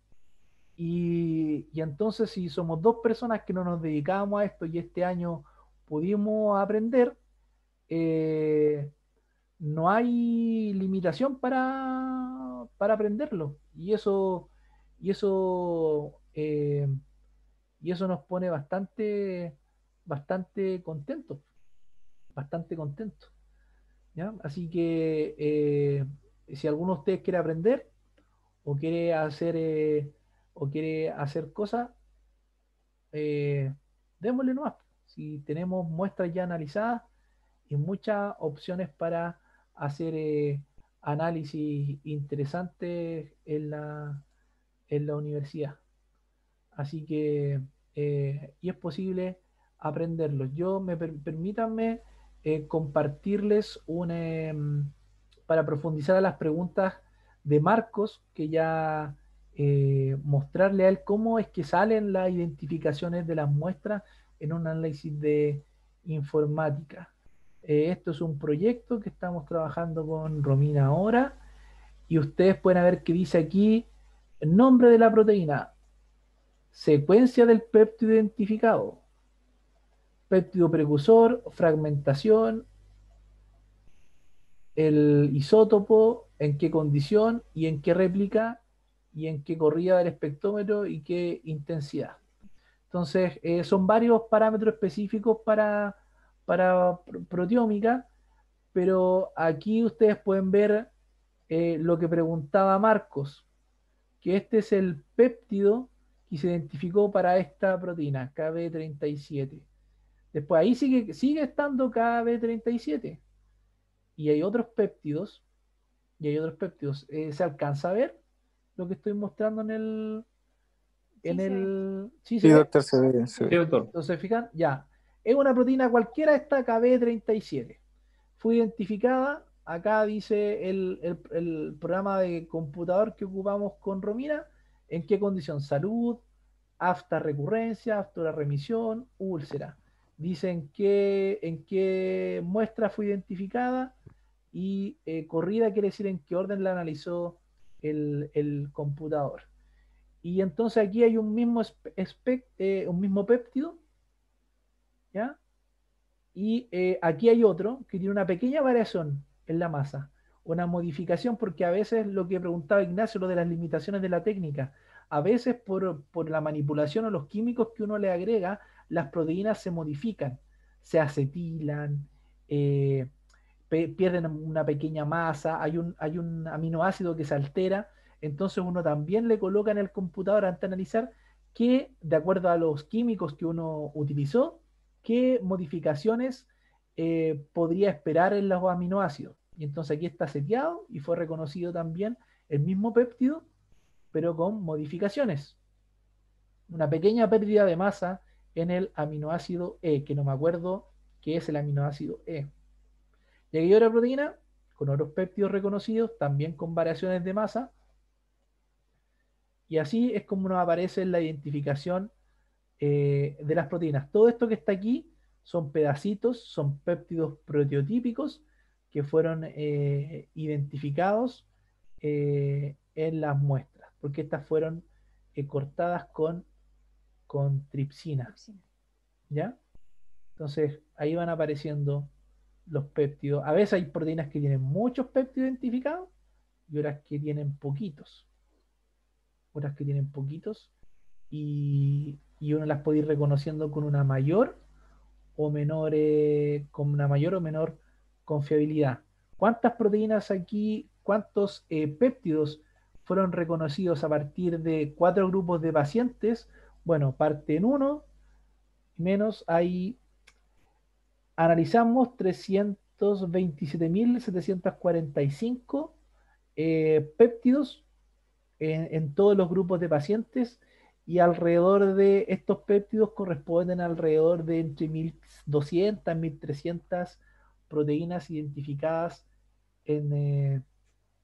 Y, entonces, si somos dos personas que no nos dedicábamos a esto y este año pudimos aprender, eh, no hay limitación para, aprenderlo. Y eso, y eso, eh, y eso nos pone bastante, bastante contentos. Bastante contentos. Así que si alguno de ustedes quiere aprender o quiere hacer, eh, o quiere hacer cosas, eh, démosle nomás. Si tenemos muestras ya analizadas y muchas opciones para hacer eh, análisis interesantes en la, en la universidad. Así que, y es posible aprenderlo. Yo, me permítanme compartirles un, em, para profundizar a las preguntas de Marcos, que ya eh, mostrarle a él cómo es que salen las identificaciones de las muestras en un análisis de informática. Eh, esto es un proyecto que estamos trabajando con Romina ahora y ustedes pueden ver que dice aquí nombre de la proteína, secuencia del péptido identificado, péptido precursor, fragmentación, el isótopo, en qué condición y en qué réplica y en qué corrida del espectrómetro y qué intensidad. Entonces, eh, son varios parámetros específicos para, para proteómica, pero aquí ustedes pueden ver eh, lo que preguntaba Marcos, que este es el péptido que se identificó para esta proteína, KB37. Después ahí sigue, sigue estando KB37, y hay otros péptidos, y hay otros péptidos. Eh, ¿Se alcanza a ver lo que estoy mostrando en el... En sí, el... Sí, sí, doctor, se ve. Entonces, fijan, ya. Es una proteína cualquiera esta KB37. Fue identificada, acá dice el, el programa de computador que ocupamos con Romina, en qué condición, salud, afta recurrencia, afta remisión, úlcera dicen en qué muestra fue identificada y eh, corrida quiere decir en qué orden la analizó el, computador. Y entonces aquí hay un mismo, eh, un mismo péptido, ¿ya? Y eh, aquí hay otro que tiene una pequeña variación en la masa, una modificación, porque a veces lo que preguntaba Ignacio, lo de las limitaciones de la técnica, a veces por, por la manipulación o los químicos que uno le agrega, las proteínas se modifican, se acetilan, eh, pierden una pequeña masa, hay un, hay un aminoácido que se altera, entonces uno también le coloca en el computador antes de analizar que, de acuerdo a los químicos que uno utilizó, qué modificaciones eh, podría esperar en los aminoácidos. Y entonces aquí está seteado y fue reconocido también el mismo péptido, pero con modificaciones. Una pequeña pérdida de masa, en el aminoácido E, que no me acuerdo qué es el aminoácido E. Y aquí hay otra proteína con otros péptidos reconocidos, también con variaciones de masa. Y así es como nos aparece la identificación eh, de las proteínas. Todo esto que está aquí son pedacitos, son péptidos proteotípicos que fueron eh, identificados eh, en las muestras, porque estas fueron cortadas con con tripsina, ¿Ya? Entonces, ahí van apareciendo los péptidos. A veces hay proteínas que tienen muchos péptidos identificados y otras que tienen poquitos. Otras que tienen poquitos y, uno las puede ir reconociendo con una mayor o menor, eh, con una mayor o menor confiabilidad. ¿Cuántas proteínas aquí, cuántos eh, péptidos fueron reconocidos a partir de cuatro grupos de pacientes bueno, parte en uno, menos ahí analizamos 327.745 eh, péptidos en, todos los grupos de pacientes y alrededor de estos péptidos corresponden alrededor de entre 1.200, 1.300 proteínas identificadas en eh,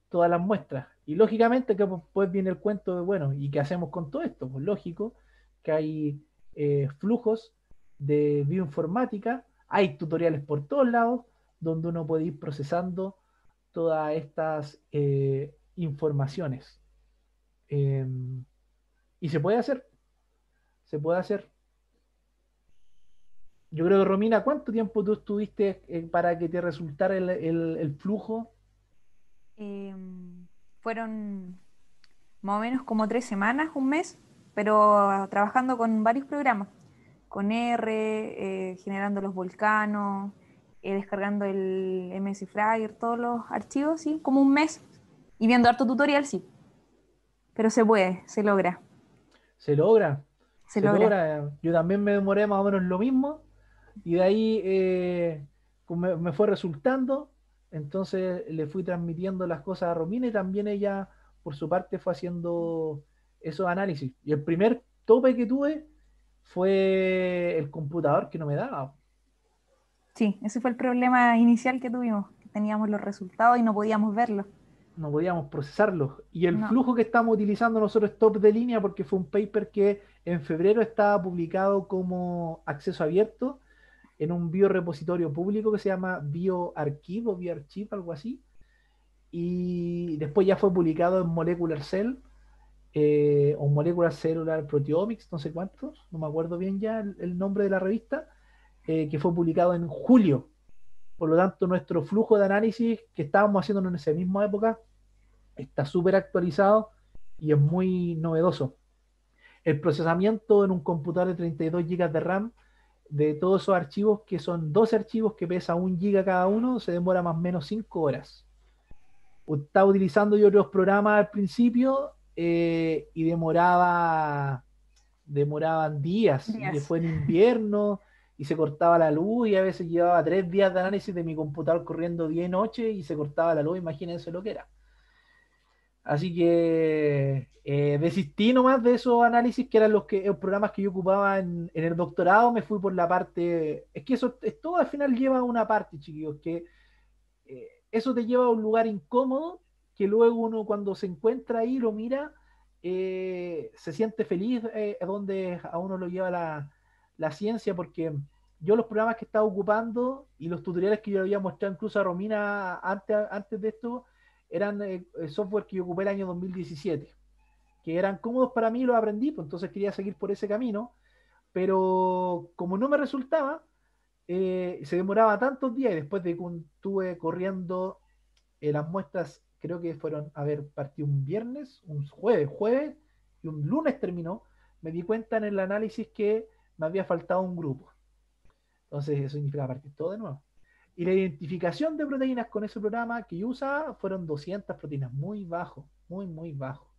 todas las muestras. Y lógicamente que pues, viene el cuento de, bueno, ¿y qué hacemos con todo esto? Pues lógico, que hay eh, flujos de bioinformática, hay tutoriales por todos lados donde uno puede ir procesando todas estas eh, informaciones. Em, y se puede hacer, se puede hacer. Yo creo que, Romina, ¿cuánto tiempo tú estuviste eh, para que te resultara el, el flujo? Em, fueron más o menos como tres semanas, un mes pero trabajando con varios programas, con R, eh, generando los volcanos, eh, descargando el MS Flyer, todos los archivos, sí, como un mes, y viendo harto tutorial, sí. Pero se puede, se logra. Se logra. Se, logra. Yo también me demoré más o menos lo mismo, y de ahí eh, me fue resultando, entonces le fui transmitiendo las cosas a Romina y también ella, por su parte, fue haciendo esos análisis. Y el primer tope que tuve fue el computador que no me daba. Sí, ese fue el problema inicial que tuvimos, que teníamos los resultados y no podíamos verlos. No podíamos procesarlos. Y el flujo que estamos utilizando nosotros es top de línea porque fue un paper que en febrero estaba publicado como acceso abierto en un biorepositorio público que se llama BioArchive o algo así. Y después ya fue publicado en Molecular Cell eh, o Molecular Cellular Proteomics, no sé cuántos, no me acuerdo bien ya el, nombre de la revista, eh, que fue publicado en julio. Por lo tanto, nuestro flujo de análisis que estábamos haciendo en esa misma época está súper actualizado y es muy novedoso. El procesamiento en un computador de 32 GB de RAM de todos esos archivos, que son 12 archivos que pesa 1 GB cada uno, se demora más o menos 5 horas. Estaba utilizando yo otros programas al principio eh, y demoraba, demoraban días, Y después en invierno y se cortaba la luz y a veces llevaba tres días de análisis de mi computador corriendo día y noche y se cortaba la luz, imagínense lo que era. Así que eh, desistí nomás de esos análisis que eran los, que, los programas que yo ocupaba en, el doctorado, me fui por la parte, es que eso, es todo al final lleva a una parte, chiquillos, que eh, eso te lleva a un lugar incómodo, que luego uno cuando se encuentra ahí lo mira, eh, se siente feliz eh, donde a uno lo lleva la, ciencia, porque yo los programas que estaba ocupando y los tutoriales que yo había mostrado incluso a Romina antes, antes de esto, eran eh, software que yo ocupé el año 2017, que eran cómodos para mí y los aprendí, pues entonces quería seguir por ese camino, pero como no me resultaba, se demoraba tantos días y después de que tuve corriendo las muestras creo que fueron, a ver, partí un viernes, un jueves, jueves y un lunes terminó, me di cuenta en el análisis que me había faltado un grupo. Entonces eso significa partir todo de nuevo. Y la identificación de proteínas con ese programa que yo usaba fueron 200 proteínas, muy bajo, muy, muy bajo.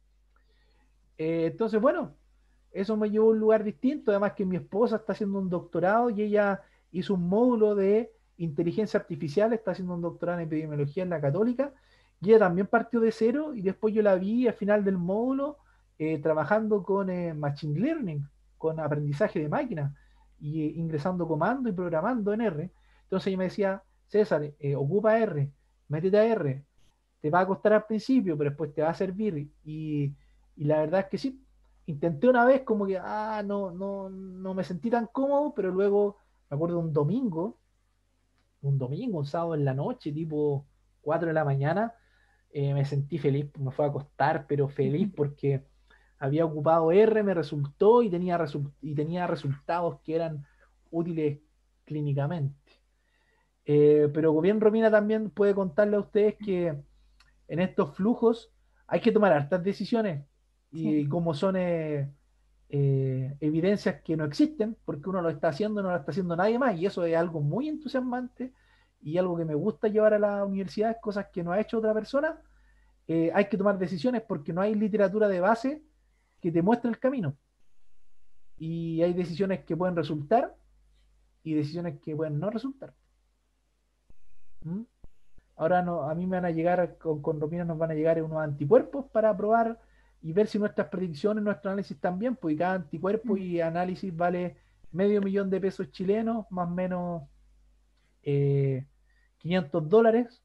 Eh, entonces, bueno, eso me llevó a un lugar distinto, además que mi esposa está haciendo un doctorado y ella hizo un módulo de inteligencia artificial, está haciendo un doctorado en epidemiología en la católica, y ella también partió de cero y después yo la vi al final del módulo eh, trabajando con eh, Machine Learning, con aprendizaje de máquina, y eh, ingresando comando y programando en R. Entonces yo me decía, César, ocupa R, métete a R, te va a costar al principio, pero después te va a servir. Y, la verdad es que sí, intenté una vez como que, ah, no, no, no me sentí tan cómodo, pero luego, me acuerdo un domingo, un domingo, un sábado en la noche, tipo 4 de la mañana, eh, me sentí feliz, me fue a acostar, pero feliz porque había ocupado R, me resultó y tenía, y tenía resultados que eran útiles clínicamente. Eh, pero bien Romina también puede contarle a ustedes que en estos flujos hay que tomar hartas decisiones y como son eh, evidencias que no existen, porque uno lo está haciendo, no lo está haciendo nadie más, y eso es algo muy entusiasmante y algo que me gusta llevar a la universidad cosas que no ha hecho otra persona, eh, hay que tomar decisiones porque no hay literatura de base que te muestre el camino. Y hay decisiones que pueden resultar y decisiones que pueden no resultar. ¿Mm? Ahora a mí me van a llegar, con, con Romina nos van a llegar unos anticuerpos para probar y ver si nuestras predicciones, nuestro análisis también, pues porque cada anticuerpo y mm. análisis vale medio millón de pesos chilenos, más o menos eh, 500 dólares.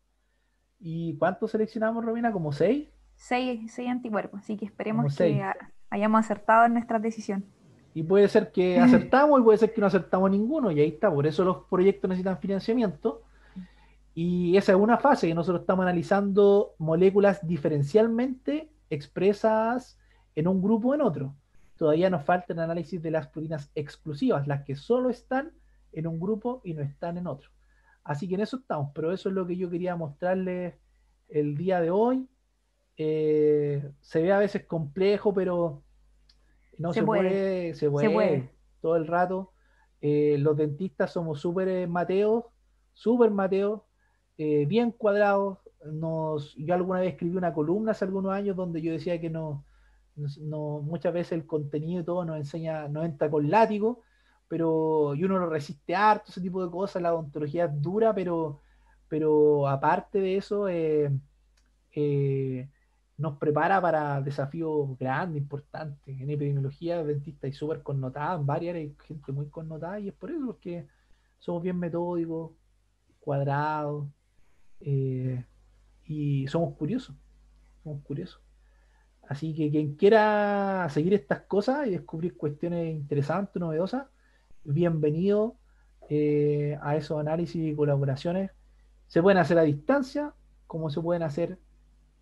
¿Y cuántos seleccionamos, Robina? ¿Como 6? 6, anticuerpos, así que esperemos que hayamos acertado en nuestra decisión. Y puede ser que acertamos y puede ser que no acertamos ninguno, y ahí está, por eso los proyectos necesitan financiamiento. Y esa es una fase que nosotros estamos analizando moléculas diferencialmente expresas en un grupo o en otro. Todavía nos falta el análisis de las proteínas exclusivas, las que solo están en un grupo y no están en otro. Así que en eso estamos, pero eso es lo que yo quería mostrarles el día de hoy. Eh, se ve a veces complejo, pero no se, puede. todo el rato. Eh, los dentistas somos súper mateos, súper mateos, eh, bien cuadrados. yo alguna vez escribí una columna hace algunos años donde yo decía que no, muchas veces el contenido y todo nos enseña, nos entra con látigo pero y uno lo resiste harto, ese tipo de cosas, la odontología es dura, pero, pero aparte de eso, eh, eh, nos prepara para desafíos grandes, importantes. En epidemiología, dentista y súper connotada, en varias hay gente muy connotada, y es por eso, que somos bien metódicos, cuadrados, eh, y somos curiosos, somos curiosos. Así que quien quiera seguir estas cosas y descubrir cuestiones interesantes, novedosas, bienvenido eh, a esos análisis y colaboraciones. Se pueden hacer a distancia como se pueden hacer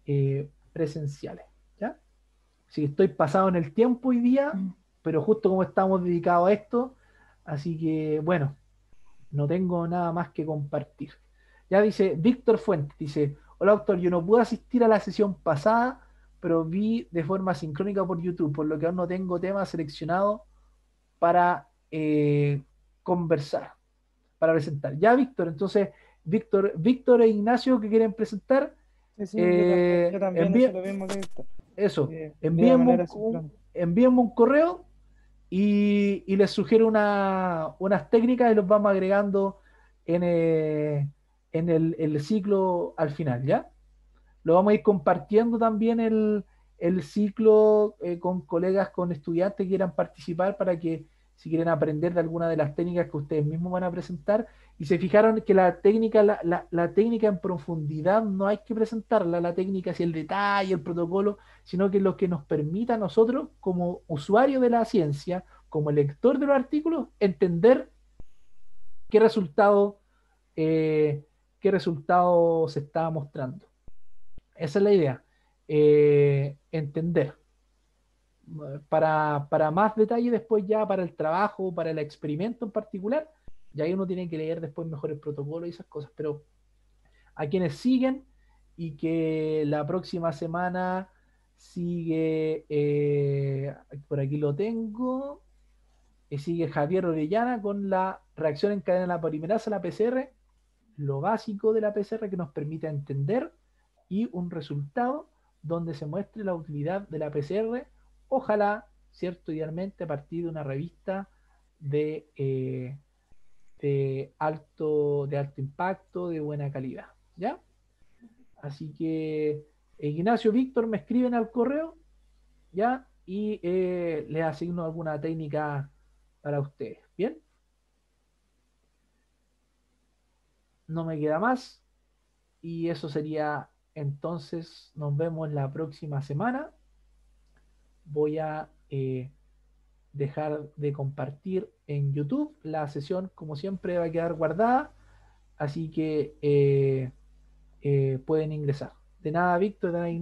eh, presenciales. ¿ya? Así estoy pasado en el tiempo hoy día, mm. pero justo como estamos dedicados a esto, así que bueno, no tengo nada más que compartir. Ya dice Víctor Fuentes, dice, hola doctor, yo no pude asistir a la sesión pasada, pero vi de forma sincrónica por YouTube, por lo que aún no tengo tema seleccionado para eh, conversar, para presentar. Ya, Víctor, entonces, Víctor, Víctor e Ignacio que quieren presentar. yo también, eh, eso, lo mismo que Víctor. eso envíenme, un, correo y, les sugiero unas técnicas y los vamos agregando en, eh, el, ciclo al final, ¿ya? Lo vamos a ir compartiendo también el, ciclo con colegas, con estudiantes que quieran participar para que si quieren aprender de alguna de las técnicas que ustedes mismos van a presentar. Y se fijaron que la técnica, la, la, técnica en profundidad no hay que presentarla, la técnica si el detalle, el protocolo, sino que lo que nos permita a nosotros, como usuario de la ciencia, como lector de los artículos, entender qué resultado, eh, qué resultado se está mostrando. Esa es la idea, eh, entender para, más detalle después ya para el trabajo, para el experimento en particular, ya ahí uno tiene que leer después Mejores protocolos y esas cosas, pero a quienes siguen y que la próxima semana sigue, eh, por aquí lo tengo, y eh, sigue Javier Orellana con la reacción en cadena de la polimerasa, la PCR, lo básico de la PCR que nos permite entender y un resultado donde se muestre la utilidad de la PCR Ojalá, ¿cierto? Idealmente a partir de una revista eh, de, alto, de alto impacto, de buena calidad. ¿Ya? Así que eh, Ignacio Víctor me escriben al correo, ¿ya? Y eh, les asigno alguna técnica para ustedes. ¿Bien? No me queda más. Y eso sería entonces. Nos vemos la próxima semana voy a eh, dejar de compartir en YouTube. La sesión, como siempre, va a quedar guardada, así que eh, eh, pueden ingresar. De nada, Víctor, de nada,